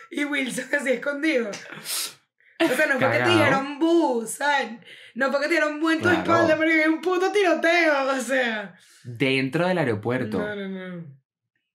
[SPEAKER 2] Y Wilson así escondido.
[SPEAKER 1] O
[SPEAKER 2] sea, no fue que te dieron ¿sabes? No fue que te dieron buen en tu espalda, pero es un puto tiroteo, o sea.
[SPEAKER 1] Dentro del aeropuerto. No, no, no.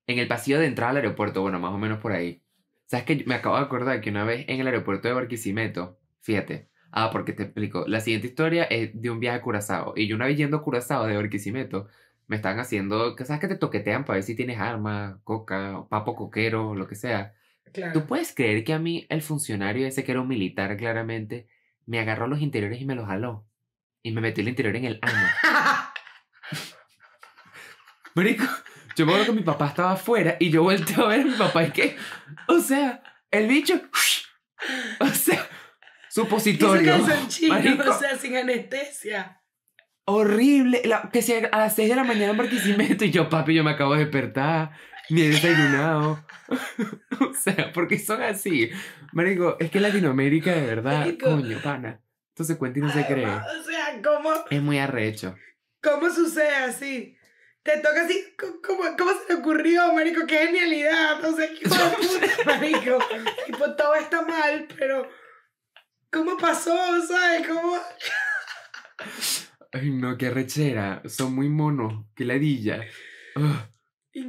[SPEAKER 1] En el pasillo de entrada al aeropuerto, bueno, más o menos por ahí. ¿Sabes que Me acabo de acordar que una vez en el aeropuerto de Barquisimeto, fíjate, Ah, porque te explico. La siguiente historia es de un viaje a Curazao. Y yo una vez yendo a Curazao de Orquisimeto, me estaban haciendo, ¿sabes que te toquetean para ver si tienes arma coca, papo coquero, lo que sea? Claro. Tú puedes creer que a mí el funcionario ese que era un militar claramente me agarró los interiores y me los jaló. Y me metió el interior en el ano. Marico, yo me acuerdo que mi papá estaba afuera y yo volteo a ver a mi papá y que, o sea, el bicho, o sea, Supositorio. que o sea,
[SPEAKER 2] sin anestesia.
[SPEAKER 1] Horrible. que si a las 6 de la mañana en Barquisimeto y yo, papi, yo me acabo de despertar. Ni he desayunado. o sea, porque son así. Marico, es que Latinoamérica de verdad, coño, pana. Entonces y no se cree. O
[SPEAKER 2] sea, ¿cómo?
[SPEAKER 1] Es muy arrecho.
[SPEAKER 2] ¿Cómo sucede así? Te toca así, ¿cómo, cómo se te ocurrió, marico? ¡Qué genialidad! O sea, qué marico. tipo, todo está mal, pero ¿Cómo pasó? ¿Sabes? ¿Cómo?
[SPEAKER 1] Ay, no, qué rechera. Son muy monos. Qué ladilla.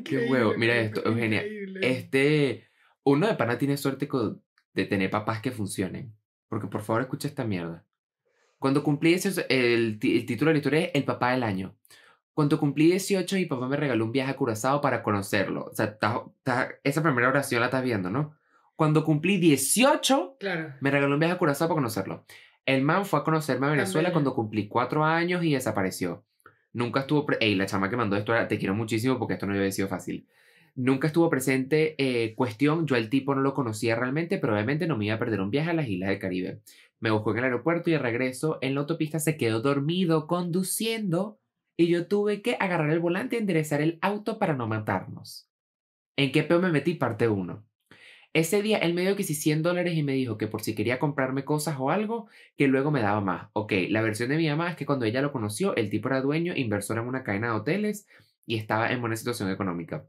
[SPEAKER 1] qué huevo. Mira esto, Eugenia. Este. Uno de pana tiene suerte con, de tener papás que funcionen. Porque por favor, escucha esta mierda. Cuando cumplí ese, el, título de la historia es El papá del año. Cuando cumplí 18, mi papá me regaló un viaje a Curazao para conocerlo. O sea, esa primera oración la estás viendo, ¿no? Cuando cumplí 18, me regaló un viaje a Curazao para conocerlo. El man fue a conocerme a Venezuela cuando cumplí 4 años y desapareció. Nunca estuvo... Ey, la chama que mandó esto era, te quiero muchísimo porque esto no había sido fácil. Nunca estuvo presente eh, cuestión, yo el tipo no lo conocía realmente, pero obviamente no me iba a perder un viaje a las Islas del Caribe. Me buscó en el aeropuerto y al regreso en la autopista se quedó dormido conduciendo y yo tuve que agarrar el volante y enderezar el auto para no matarnos. ¿En qué peo me metí? Parte 1. Ese día él me dio que si 100 dólares y me dijo que por si quería comprarme cosas o algo, que luego me daba más. Ok, la versión de mi mamá es que cuando ella lo conoció, el tipo era dueño, inversor en una cadena de hoteles y estaba en buena situación económica.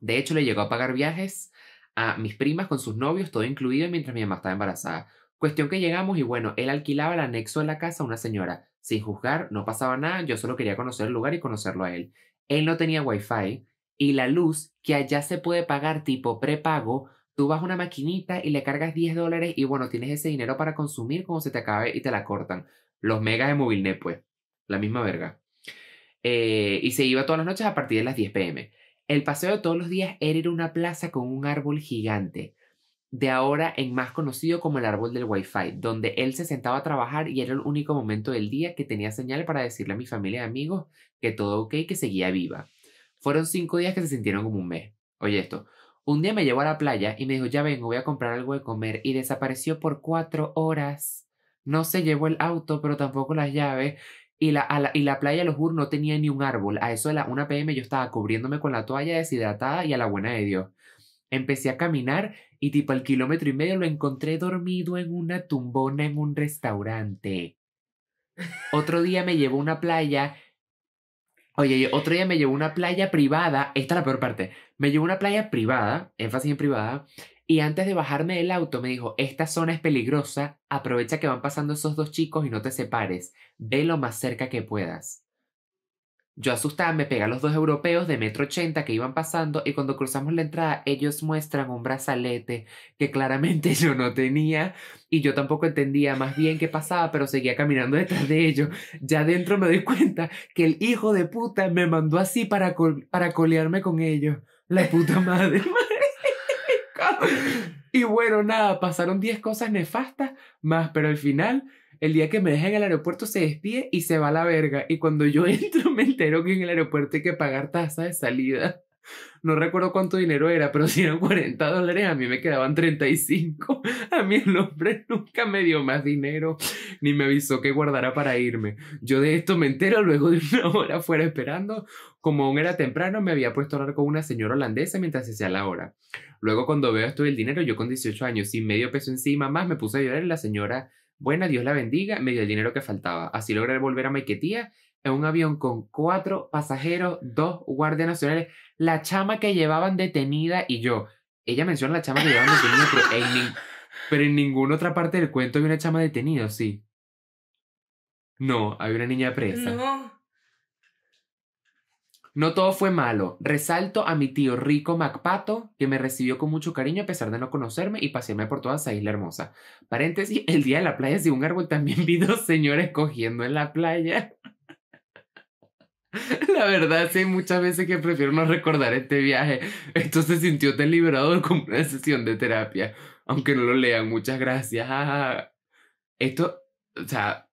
[SPEAKER 1] De hecho, le llegó a pagar viajes a mis primas con sus novios, todo incluido mientras mi mamá estaba embarazada. Cuestión que llegamos y bueno, él alquilaba el anexo de la casa a una señora. Sin juzgar, no pasaba nada, yo solo quería conocer el lugar y conocerlo a él. Él no tenía wifi y la luz, que allá se puede pagar tipo prepago, Tú vas a una maquinita y le cargas 10 dólares y bueno, tienes ese dinero para consumir cuando se te acabe y te la cortan. Los megas de Movilnet, pues. La misma verga. Eh, y se iba todas las noches a partir de las 10 pm. El paseo de todos los días era ir a una plaza con un árbol gigante, de ahora en más conocido como el árbol del Wi-Fi, donde él se sentaba a trabajar y era el único momento del día que tenía señal para decirle a mi familia y amigos que todo ok, que seguía viva. Fueron cinco días que se sintieron como un mes. Oye esto, un día me llevó a la playa y me dijo, ya vengo, voy a comprar algo de comer. Y desapareció por cuatro horas. No se llevó el auto, pero tampoco las llaves. Y la, y la playa, lo juro, no tenía ni un árbol. A eso de la 1 pm yo estaba cubriéndome con la toalla deshidratada y a la buena de Dios. Empecé a caminar y tipo al kilómetro y medio lo encontré dormido en una tumbona en un restaurante. Otro día me llevó a una playa. Oye, otro día me llevó a una playa privada. Esta es la peor parte. Me llevó a una playa privada, énfasis en privada, y antes de bajarme del auto me dijo, esta zona es peligrosa, aprovecha que van pasando esos dos chicos y no te separes, ve lo más cerca que puedas. Yo asustada me pegué a los dos europeos de metro ochenta que iban pasando y cuando cruzamos la entrada ellos muestran un brazalete que claramente yo no tenía y yo tampoco entendía más bien qué pasaba pero seguía caminando detrás de ellos. Ya dentro me doy cuenta que el hijo de puta me mandó así para, para colearme con ellos. La puta madre. y bueno, nada, pasaron 10 cosas nefastas más, pero al final, el día que me dejan en el aeropuerto se despide y se va a la verga. Y cuando yo entro me entero que en el aeropuerto hay que pagar tasa de salida. No recuerdo cuánto dinero era, pero si eran 40 dólares, a mí me quedaban 35. A mí el hombre nunca me dio más dinero, ni me avisó que guardara para irme. Yo de esto me entero luego de una hora fuera esperando. Como aún era temprano, me había puesto a hablar con una señora holandesa mientras hacía la hora. Luego, cuando veo esto del dinero, yo con 18 años, sin medio peso encima más, me puse a llorar y la señora, buena, Dios la bendiga, me dio el dinero que faltaba. Así logré volver a Maiquetía en un avión con cuatro pasajeros, dos guardias nacionales, la chama que llevaban detenida y yo. Ella menciona la chama que llevaban detenida, pero en, ninguna otra parte del cuento hay una chama detenida, sí. No, hay una niña presa. No. todo fue malo. Resalto a mi tío Rico Macpato, que me recibió con mucho cariño a pesar de no conocerme y pasearme por toda esa isla hermosa. Paréntesis, el día de la playa de un árbol también vi dos señores cogiendo en la playa. La verdad, sí, muchas veces que prefiero no recordar este viaje. Esto se sintió tan liberador como una sesión de terapia. Aunque no lo lean, muchas gracias. Ah, ah, ah. Esto, o sea,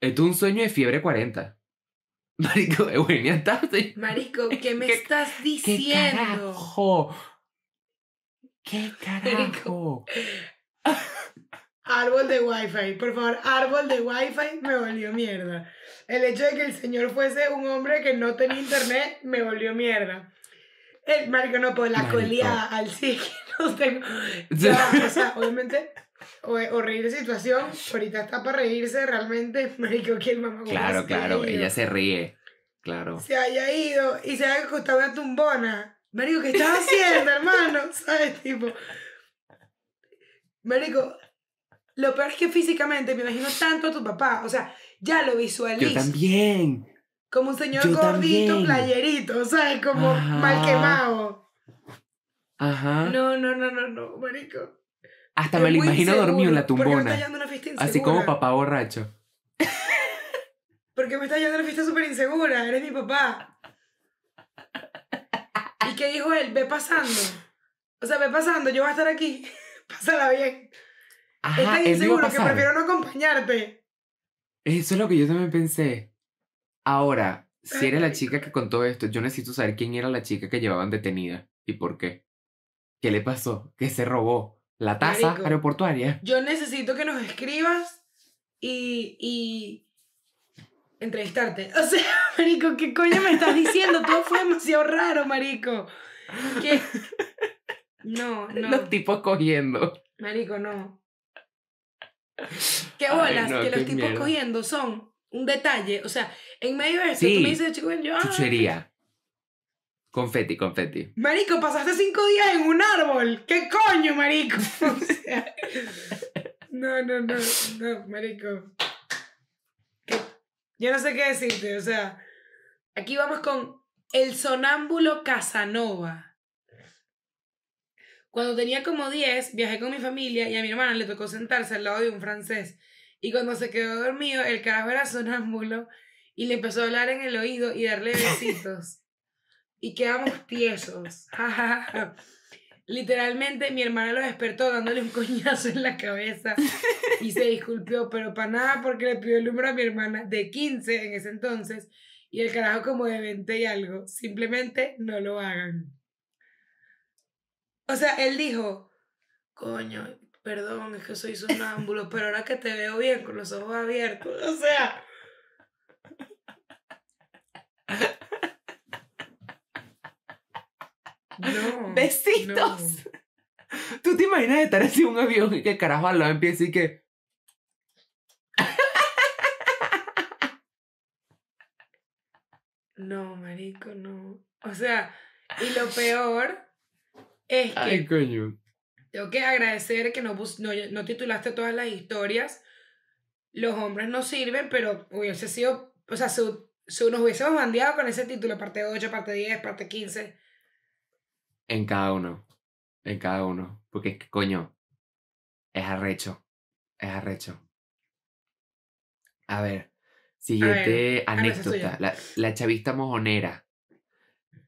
[SPEAKER 1] esto es un sueño de fiebre 40. Marico, Eugenia, estás.
[SPEAKER 2] Marico, ¿qué me estás diciendo? ¿Qué
[SPEAKER 1] carajo?
[SPEAKER 2] ¿Qué carajo? Árbol de Wi-Fi, por favor, árbol de Wi-Fi me volvió mierda. El hecho de que el señor fuese un hombre que no tenía internet me volvió mierda. El eh, marico no, pues la coleada al sí que no tengo. o sea, obviamente, o, horrible situación. Ahorita está para reírse realmente, marico, que el mamá. Claro, claro, ella
[SPEAKER 1] se ríe. Claro. Se
[SPEAKER 2] haya ido y se haya acostado una tumbona. Marico, ¿qué estás haciendo, hermano? ¿Sabes? Tipo. Marico, lo peor es que físicamente me imagino tanto a tu papá. O sea, ya lo visualizo. Yo
[SPEAKER 1] también.
[SPEAKER 2] Como un señor gordito, también. playerito, ¿sabes? Como mal quemado. Ajá. No, no, no, no, marico.
[SPEAKER 1] Hasta me lo imagino dormido en la tumbona. Me una fiesta Así como papá borracho.
[SPEAKER 2] porque me está yendo una fiesta súper insegura. Eres mi papá. ¿Y qué dijo él? Ve pasando. O sea, ve pasando. Yo voy a estar aquí. Pásala bien.
[SPEAKER 1] Ajá, Estoy seguro que prefiero no
[SPEAKER 2] acompañarte.
[SPEAKER 1] Eso es lo que yo también pensé. Ahora, si era la chica que contó esto, yo necesito saber quién era la chica que llevaban detenida y por qué. ¿Qué le pasó? ¿Qué se robó? ¿La taza aeroportuaria?
[SPEAKER 2] Yo necesito que nos escribas y, y entrevistarte. O sea, Marico, ¿qué coño me estás diciendo? Todo fue demasiado raro, Marico. No, no. Los
[SPEAKER 1] tipos cogiendo.
[SPEAKER 2] Marico, no. Qué bolas, que los tipos cogiendo son un detalle. O sea, en medio de eso, tú me dices, chico, yo. Ah,
[SPEAKER 1] Chuchería. Confeti, confeti.
[SPEAKER 2] Marico, pasaste cinco días en un árbol. ¿Qué coño, marico? no, no, no, no, marico. Yo no sé qué decirte, o sea, aquí vamos con el sonámbulo Casanova. Cuando tenía como 10, viajé con mi familia y a mi hermana le tocó sentarse al lado de un francés. Y cuando se quedó dormido, el carajo era sonámbulo y le empezó a hablar en el oído y darle besitos. y quedamos tiesos. Literalmente, mi hermana lo despertó dándole un coñazo en la cabeza y se disculpió, pero para nada porque le pidió el número a mi hermana de 15 en ese entonces y el carajo como de 20 y algo. Simplemente no lo hagan. O sea, él dijo, coño, perdón, es que soy sonámbulo, pero ahora que te veo bien con los ojos abiertos, o sea... No, Besitos.
[SPEAKER 1] ¿Tú te imaginas estar así en un avión y que carajo al lado empieza y que...
[SPEAKER 2] No, marico, no. O sea, y lo peor es que Ay, coño. tengo que agradecer que no, titulaste todas las historias. Los hombres no sirven, pero hubiese sido, o sea, si, nos hubiésemos bandeado con ese título, parte 8, parte 10, parte 15.
[SPEAKER 1] En cada uno, en cada uno, porque es coño, es arrecho, es arrecho. A ver, siguiente ah, anécdota, la, la chavista mojonera.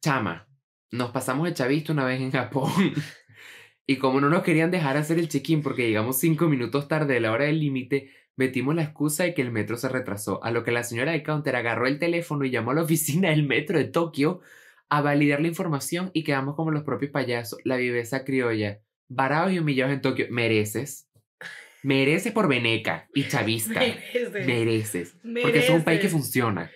[SPEAKER 1] Chama, nos pasamos el chavista una vez en Japón. y como no nos querían dejar hacer el check-in porque llegamos cinco minutos tarde de la hora del límite, metimos la excusa de que el metro se retrasó, a lo que la señora de counter agarró el teléfono y llamó a la oficina del metro de Tokio a validar la información y quedamos como los propios payasos, la viveza criolla, varados y humillados en Tokio. Mereces. Mereces por veneca y chavista. Mereces. Mereces. Porque es un país que funciona.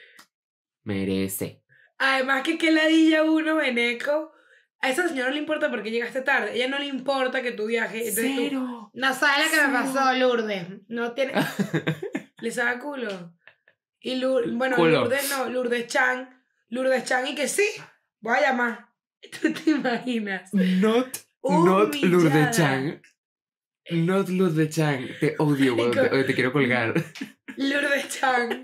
[SPEAKER 1] Merece.
[SPEAKER 2] Además que qué ladilla uno, Beneco. A esa señora no le importa porque llegaste tarde. ella no le importa que tú viajes. Entonces Cero. no sabe lo que me pasó, Lourdes. No tiene... le saca culo. Y bueno, Lourdes no, Lourdes Chang. Lourdes Chang. y que sí, voy a llamar. ¿Tú te imaginas?
[SPEAKER 1] Not, not Lourdes Chang Not Lourdes Chang, te odio, weón, te, quiero colgar.
[SPEAKER 2] Lourdes Chang.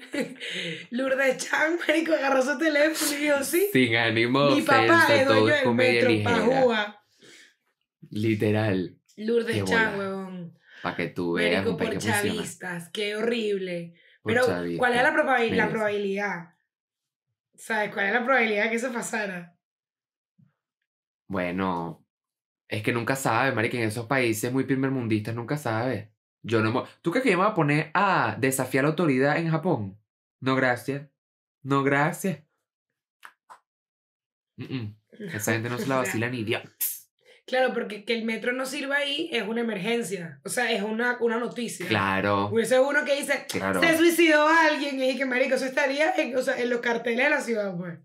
[SPEAKER 2] Lourdes Chang, marico, agarró su teléfono y sí. Sin ánimo, Mi papá es dueño del metro,
[SPEAKER 1] Literal. Lourdes Chang, weón. Para que tú veas. Marico, por chavistas,
[SPEAKER 2] qué horrible. Pero, ¿cuál es la, la probabilidad? ¿Sabes cuál es la probabilidad de que eso pasara?
[SPEAKER 1] Bueno, es que nunca sabe, marica, en esos países muy primermundistas nunca sabe. Yo no... ¿Tú crees que yo me voy a poner a desafiar la autoridad en Japón? No, gracias. No, gracias. Esa gente no se la vacila ni Dios.
[SPEAKER 2] Claro, porque que el metro no sirva ahí es una emergencia. O sea, es una, una noticia. Claro. es uno que dice, se suicidó a alguien. Y dije, que marico, eso estaría en, en los carteles de la ciudad, pues.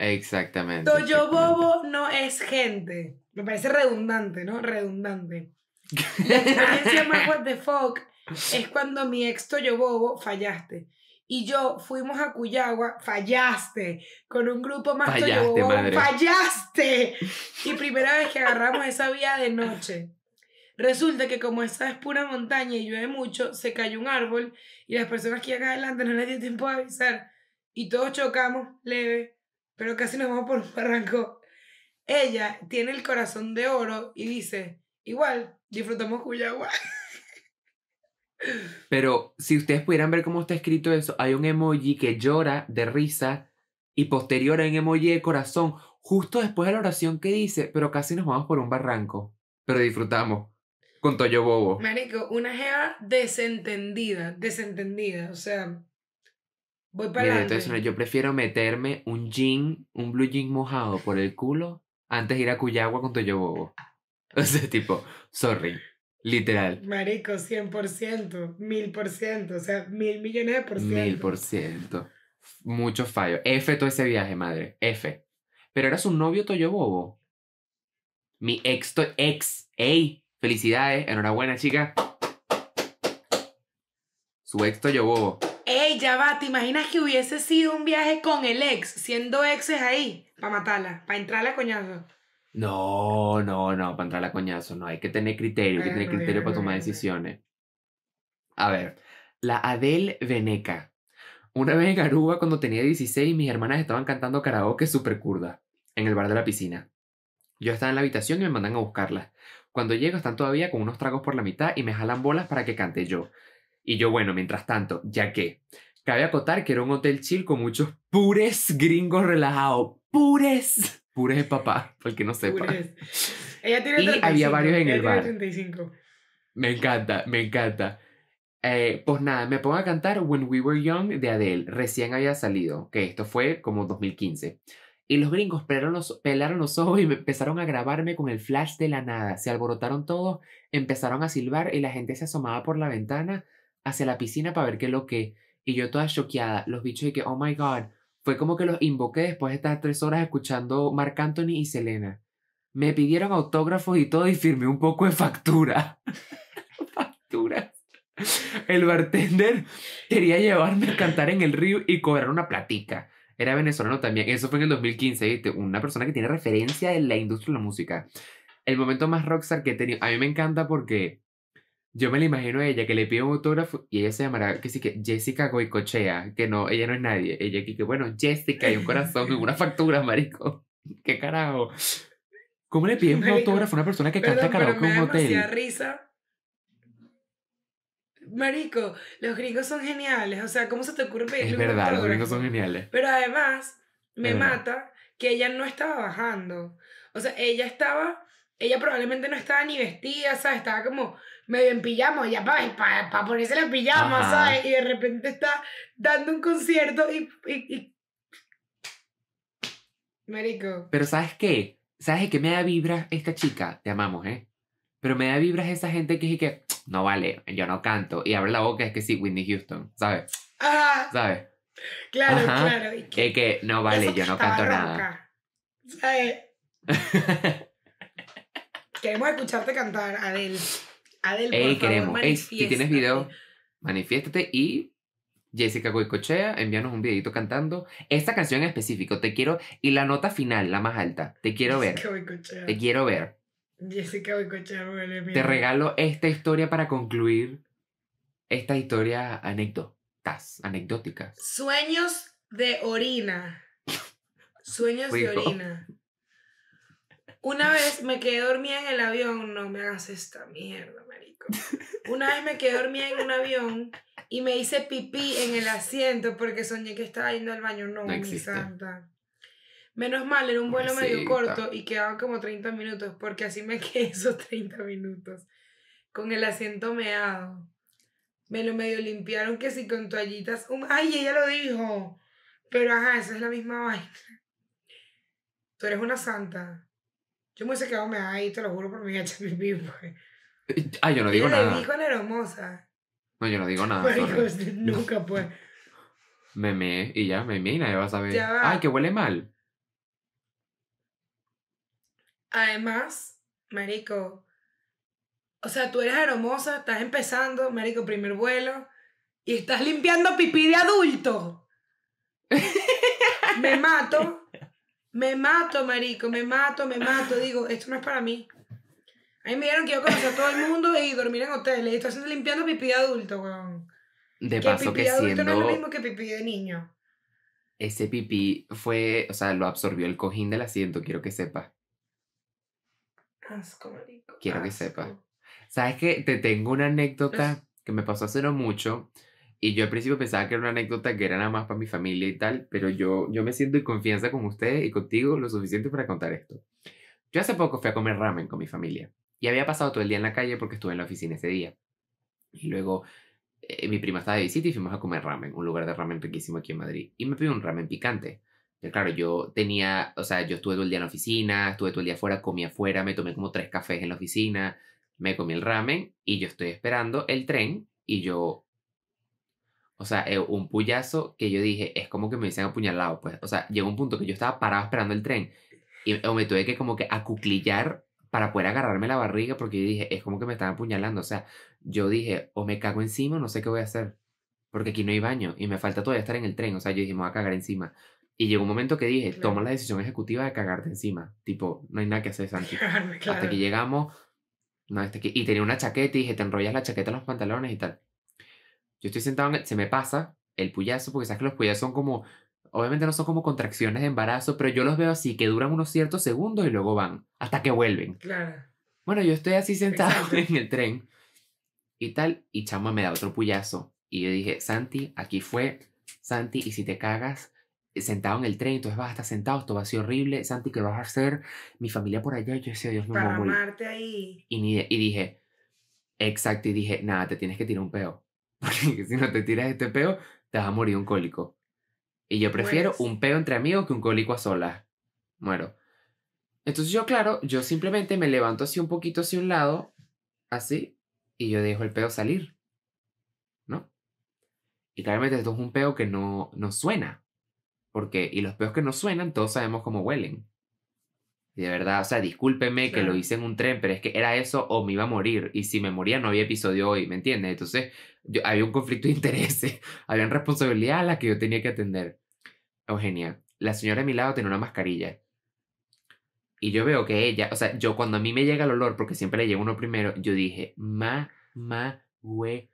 [SPEAKER 1] Exactamente. Toyo
[SPEAKER 2] Bobo no es gente. Me parece redundante, ¿no? Redundante. La experiencia más what the fuck es cuando mi ex Toyo Bobo fallaste. Y yo fuimos a Cuyagua, fallaste, con un grupo más fallaste, fallaste. Y primera vez que agarramos esa vía de noche. Resulta que como esa es pura montaña y llueve mucho, se cayó un árbol y las personas que iban adelante no les dio tiempo de avisar. Y todos chocamos leve, pero casi nos vamos por un barranco ella tiene el corazón de oro y dice, igual, disfrutamos Cuyagua.
[SPEAKER 1] Pero si ustedes pudieran ver cómo está escrito eso, hay un emoji que llora de risa y posterior en un emoji de corazón, justo después de la oración que dice, pero casi nos vamos por un barranco, pero disfrutamos. Con Toyo Bobo.
[SPEAKER 2] Marico, una jeva desentendida, desentendida, o sea, voy para yo
[SPEAKER 1] prefiero meterme un jean, un blue jean mojado por el culo antes de ir a Cuyagua con Toyobobo. O sea, tipo, sorry, literal.
[SPEAKER 2] Marico, 100%, 1000%, o sea, mil millones de por ciento. Mil
[SPEAKER 1] por ciento. Mucho fallo. F todo ese viaje, madre. F. Pero era su novio Bobo? Mi ex, to ex. ¡Ey! Felicidades, enhorabuena, chica. Su ex Bobo
[SPEAKER 2] Ey, ya va, ¿te imaginas que hubiese sido un viaje con el ex, siendo exes ahí, para matarla, para entrarla a coñazo?
[SPEAKER 1] No, no, no, para entrar a coñazo, no, hay que tener criterio, hay que tener criterio para tomar decisiones. A ver, la Adel Veneca. Una vez en Aruba, cuando tenía 16, mis hermanas estaban cantando karaoke super kurda en el bar de la piscina. Yo estaba en la habitación y me mandan a buscarlas. Cuando llego están todavía con unos tragos por la mitad y me jalan bolas para que cante yo. Y yo, bueno, mientras tanto, ya que. Cabe acotar que era un hotel chill con muchos pures gringos relajados. ¡Pures! Pures de papá, porque no sé Pures.
[SPEAKER 2] Ella tiene y había varios en el bar.
[SPEAKER 1] Me encanta, me encanta. Eh, pues nada, me pongo a cantar When We Were Young de Adele. Recién había salido, que esto fue como 2015. Y los gringos pelaron los, pelaron los ojos y me empezaron a grabarme con el flash de la nada. Se alborotaron todos, empezaron a silbar y la gente se asomaba por la ventana hacia la piscina para ver qué es lo que. Y yo toda choqueada, los bichos de que, oh my god, fue como que los invoqué después de estar tres horas escuchando Marc Anthony y Selena. Me pidieron autógrafos y todo y firmé un poco de factura. Factura. El bartender quería llevarme a cantar en el río y cobrar una platica. Era venezolano también. Eso fue en el 2015, ¿viste? Una persona que tiene referencia en la industria de la música. El momento más rockstar que he tenido. A mí me encanta porque yo me la imagino a ella que le pide un autógrafo y ella se llamará que sí que Jessica Goicochea, que no, ella no es nadie. Ella aquí que bueno, Jessica y un corazón y una factura, marico. ¿Qué carajo? ¿Cómo le piden un autógrafo a una persona que canta carajo en un hotel? Me
[SPEAKER 2] risa. Marico, los gringos son geniales, o sea, ¿cómo se te ocurre pedirle Es verdad, los gringos son
[SPEAKER 1] geniales. Pero
[SPEAKER 2] además,
[SPEAKER 1] me mata
[SPEAKER 2] que ella no estaba bajando. O sea, ella estaba, ella probablemente no estaba ni vestida, o sea, estaba como medio en pijama, ya para pa, pa ponerse la pijama, ¿sabes? Y de repente está dando un concierto y, y, Marico.
[SPEAKER 1] Pero ¿sabes qué? ¿Sabes qué me da vibra esta chica? Te amamos, ¿eh? Pero me da vibras esa gente que dice que no vale, yo no canto. Y abre la boca, es que sí, Whitney Houston, ¿sabes? Ajá. ¿Sabes? Claro, claro. Es que, no vale, yo no canto nada.
[SPEAKER 2] ¿Sabes? Queremos escucharte cantar, Adele. Adel, queremos. si tienes video,
[SPEAKER 1] manifiéstate y Jessica Goicochea, envíanos un videito cantando esta canción en específico, te quiero, y la nota final, la más alta, te quiero ver. Te quiero ver.
[SPEAKER 2] Jessica Goicochea, Te regalo
[SPEAKER 1] esta historia para concluir esta historia anécdotas, anecdóticas.
[SPEAKER 2] Sueños de orina. Sueños de orina. Una vez me quedé dormida en el avión, no me hagas esta mierda, marico. Una vez me quedé dormida en un avión y me hice pipí en el asiento porque soñé que estaba yendo al baño. No, mi santa. Menos mal, era un vuelo medio corto y quedaba como 30 minutos porque así me quedé esos 30 minutos con el asiento meado. Me lo medio limpiaron que si con toallitas. ¡Ay, ella lo dijo! Pero ajá, esa es la misma vaina. Tú eres una santa. Yo me hubiese quedado me ahí, te lo juro por mi HPP, pues.
[SPEAKER 1] Ah, yo no digo nada. Me dijo
[SPEAKER 2] con hermosa.
[SPEAKER 1] No, yo no digo nada. Marico, pues, nunca, pues. Me meé y ya, me meé y nadie va a saber. Ay, que huele mal.
[SPEAKER 2] Además, marico, o sea, tú eres hermosa estás empezando, marico, primer vuelo, y estás limpiando pipí de adulto. me mato. Me mato, marico, me mato, me mato. Digo, esto no es para mí. Ahí me dijeron que yo conocía a todo el mundo y dormir en hoteles. Y estoy limpiando pipí de adulto, weón.
[SPEAKER 1] De paso que no es lo mismo
[SPEAKER 2] que pipí de niño.
[SPEAKER 1] Ese pipí fue, o sea, lo absorbió el cojín del asiento, quiero que sepa.
[SPEAKER 2] Asco, marico.
[SPEAKER 1] Quiero que sepa. ¿Sabes qué? Te tengo una anécdota que me pasó hace no mucho. Y yo al principio pensaba que era una anécdota que era nada más para mi familia y tal, pero yo, yo me siento en confianza con ustedes y contigo lo suficiente para contar esto. Yo hace poco fui a comer ramen con mi familia y había pasado todo el día en la calle porque estuve en la oficina ese día. Y luego eh, mi prima estaba de visita y fuimos a comer ramen, un lugar de ramen riquísimo aquí en Madrid. Y me pidió un ramen picante. claro, yo tenía, o sea, yo estuve todo el día en la oficina, estuve todo el día afuera, comí afuera, me tomé como tres cafés en la oficina, me comí el ramen y yo estoy esperando el tren y yo o sea, eh, un puyazo que yo dije, es como que me dicen apuñalado, pues. O sea, llegó un punto que yo estaba parado esperando el tren y me tuve que como que acuclillar para poder agarrarme la barriga porque yo dije, es como que me están apuñalando. O sea, yo dije, o me cago encima, o no sé qué voy a hacer. Porque aquí no hay baño y me falta todavía estar en el tren. O sea, yo dije, me voy a cagar encima. Y llegó un momento que dije, toma la decisión ejecutiva de cagarte encima. Tipo, no hay nada que hacer, Santi. Hasta que llegamos, no, hasta Y tenía una chaqueta y dije, te enrollas la chaqueta en los pantalones y tal. Yo estoy sentado, en, se me pasa el puyazo, porque sabes que los puyazos son como, obviamente no son como contracciones de embarazo, pero yo los veo así, que duran unos ciertos segundos y luego van, hasta que vuelven. Claro. Bueno, yo estoy así sentado en el tren y tal, y chama me da otro puyazo. Y yo dije, Santi, aquí fue, Santi, y si te cagas, eh, sentado en el tren, entonces vas a estar sentado, esto va a ser horrible, Santi, ¿qué vas a hacer? Mi familia por allá, yo decía, Dios no Para amarte ahí. Y, y, dije, exacto, y dije, nada, te tienes que tirar un peo. Porque si no te tiras este peo, te vas a morir un cólico. Y yo prefiero pues. un peo entre amigos que un cólico a solas. Muero. Entonces yo, claro, yo simplemente me levanto así un poquito hacia un lado, así, y yo dejo el peo salir. ¿No? Y claramente esto es un peo que no, no suena. Porque, y los peos que no suenan, todos sabemos cómo huelen. de verdad, o sea, discúlpeme que lo hice en un tren, pero es que era eso o me iba a morir. Y si me moría no había episodio hoy, ¿me entiendes? Entonces, había un conflicto de intereses, había una responsabilidad a la que yo tenía que atender. Eugenia, la señora a mi lado tenía una mascarilla. Y yo veo que ella, o sea, yo cuando a mí me llega el olor, porque siempre le llega uno primero, yo dije, ma, ma, huevo.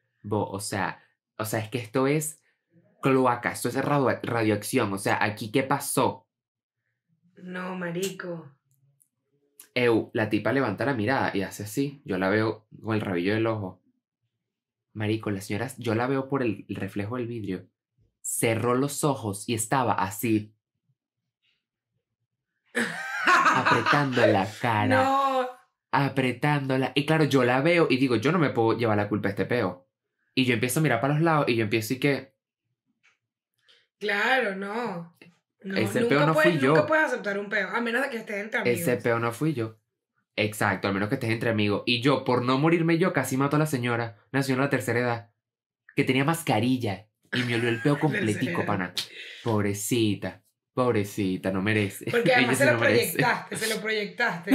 [SPEAKER 1] O sea, o sea, es que esto es cloaca, esto es radio, radioacción. O sea, aquí qué pasó.
[SPEAKER 2] No, marico.
[SPEAKER 1] Eu, la tipa levanta la mirada y hace así. Yo la veo con el rabillo del ojo. Marico, la señora, yo la veo por el, reflejo del vidrio. Cerró los ojos y estaba así. apretando la cara. No. Apretándola. Y claro, yo la veo y digo, yo no me puedo llevar la culpa a este peo. Y yo empiezo a mirar para los lados y yo empiezo y que.
[SPEAKER 2] Claro, no. no fui yo. aceptar un peo, a menos de que esté entre Ese
[SPEAKER 1] peo no fui yo. Exacto, al menos que estés entre amigos. Y yo, por no morirme yo, casi mato a la señora, Nació en la tercera edad, que tenía mascarilla y me olió el peo completico, pana. Pobrecita. Pobrecita, no merece. Porque además se, lo proyectaste,
[SPEAKER 2] se lo proyectaste,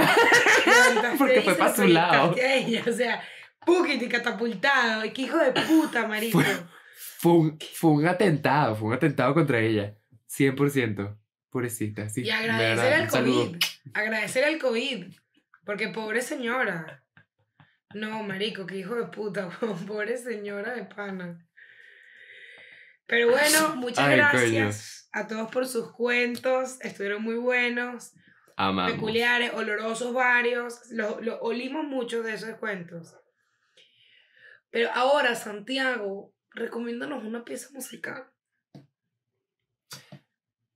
[SPEAKER 2] Porque fue para su lado. o sea, puquete catapultado. ¡Qué hijo de puta, marico!
[SPEAKER 1] Fue, un, fue, un, atentado, fue un atentado contra ella. 100%. Pobrecita, sí. Y agradecer al COVID.
[SPEAKER 2] Agradecer al COVID. Porque pobre señora. No, marico, qué hijo de puta, pobre señora de pana. Pero bueno, muchas gracias a todos por sus cuentos. Estuvieron muy buenos. Peculiares, olorosos varios. olimos mucho de esos cuentos. Pero ahora, Santiago, recomiéndanos una pieza musical.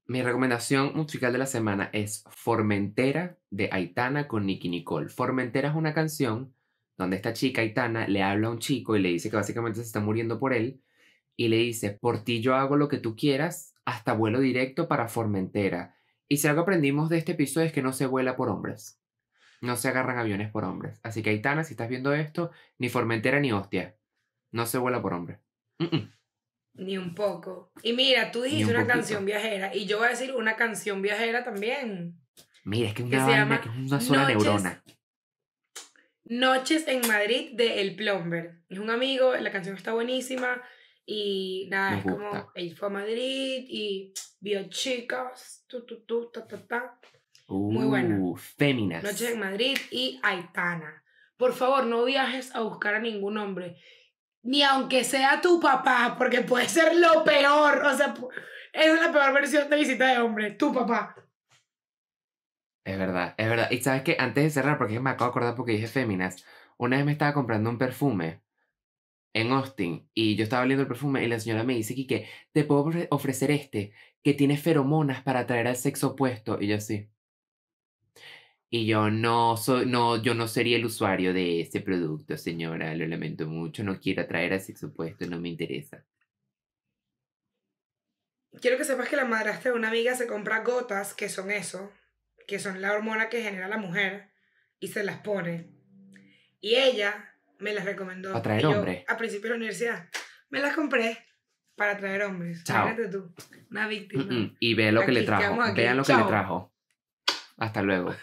[SPEAKER 1] Mi recomendación musical de la semana es Formentera de Aitana con Nicky Nicole. Formentera es una canción donde esta chica Aitana le habla a un chico y le dice que básicamente se está muriendo por él y le dice, por ti yo hago lo que tú quieras, hasta vuelo directo para Formentera. Y si algo aprendimos de este episodio es que no se vuela por hombres. No se agarran aviones por hombres. Así que Aitana, si estás viendo esto, ni Formentera ni hostia. No se vuela por hombre
[SPEAKER 2] ni un poco. Y mira, tú dijiste una canción viajera y yo voy a decir una canción viajera también.
[SPEAKER 1] Mira, es que, una es una sola neurona.
[SPEAKER 2] Noches en Madrid de El Plomber. Es un amigo, la canción está buenísima y nada, es como él fue a Madrid y vio chicas, tu, ta,
[SPEAKER 1] Muy buena. Uh, Noches en
[SPEAKER 2] Madrid y Aitana. Por favor, no viajes a buscar a ningún hombre ni aunque sea tu papá, porque puede ser lo peor, o sea, es la peor versión de visita de hombre, tu papá.
[SPEAKER 1] Es verdad, es verdad. Y sabes que antes de cerrar, porque me acabo de acordar porque dije féminas, una vez me estaba comprando un perfume en Austin y yo estaba oliendo el perfume y la señora me dice que te puedo ofrecer este que tiene feromonas para atraer al sexo opuesto y yo sí y yo no, soy, no, yo no sería el usuario de este producto, señora. Lo lamento mucho. No quiero atraer a ese supuesto. No me interesa.
[SPEAKER 2] Quiero que sepas que la madrastra de una amiga se compra gotas, que son eso, que son la hormona que genera la mujer, y se las pone. Y ella me las recomendó. Para traer hombres. A principio de la universidad. Me las compré para traer hombres. Chao. tú. Una víctima. Y ve lo que le trajo. Vean lo que le trajo.
[SPEAKER 1] Hasta luego.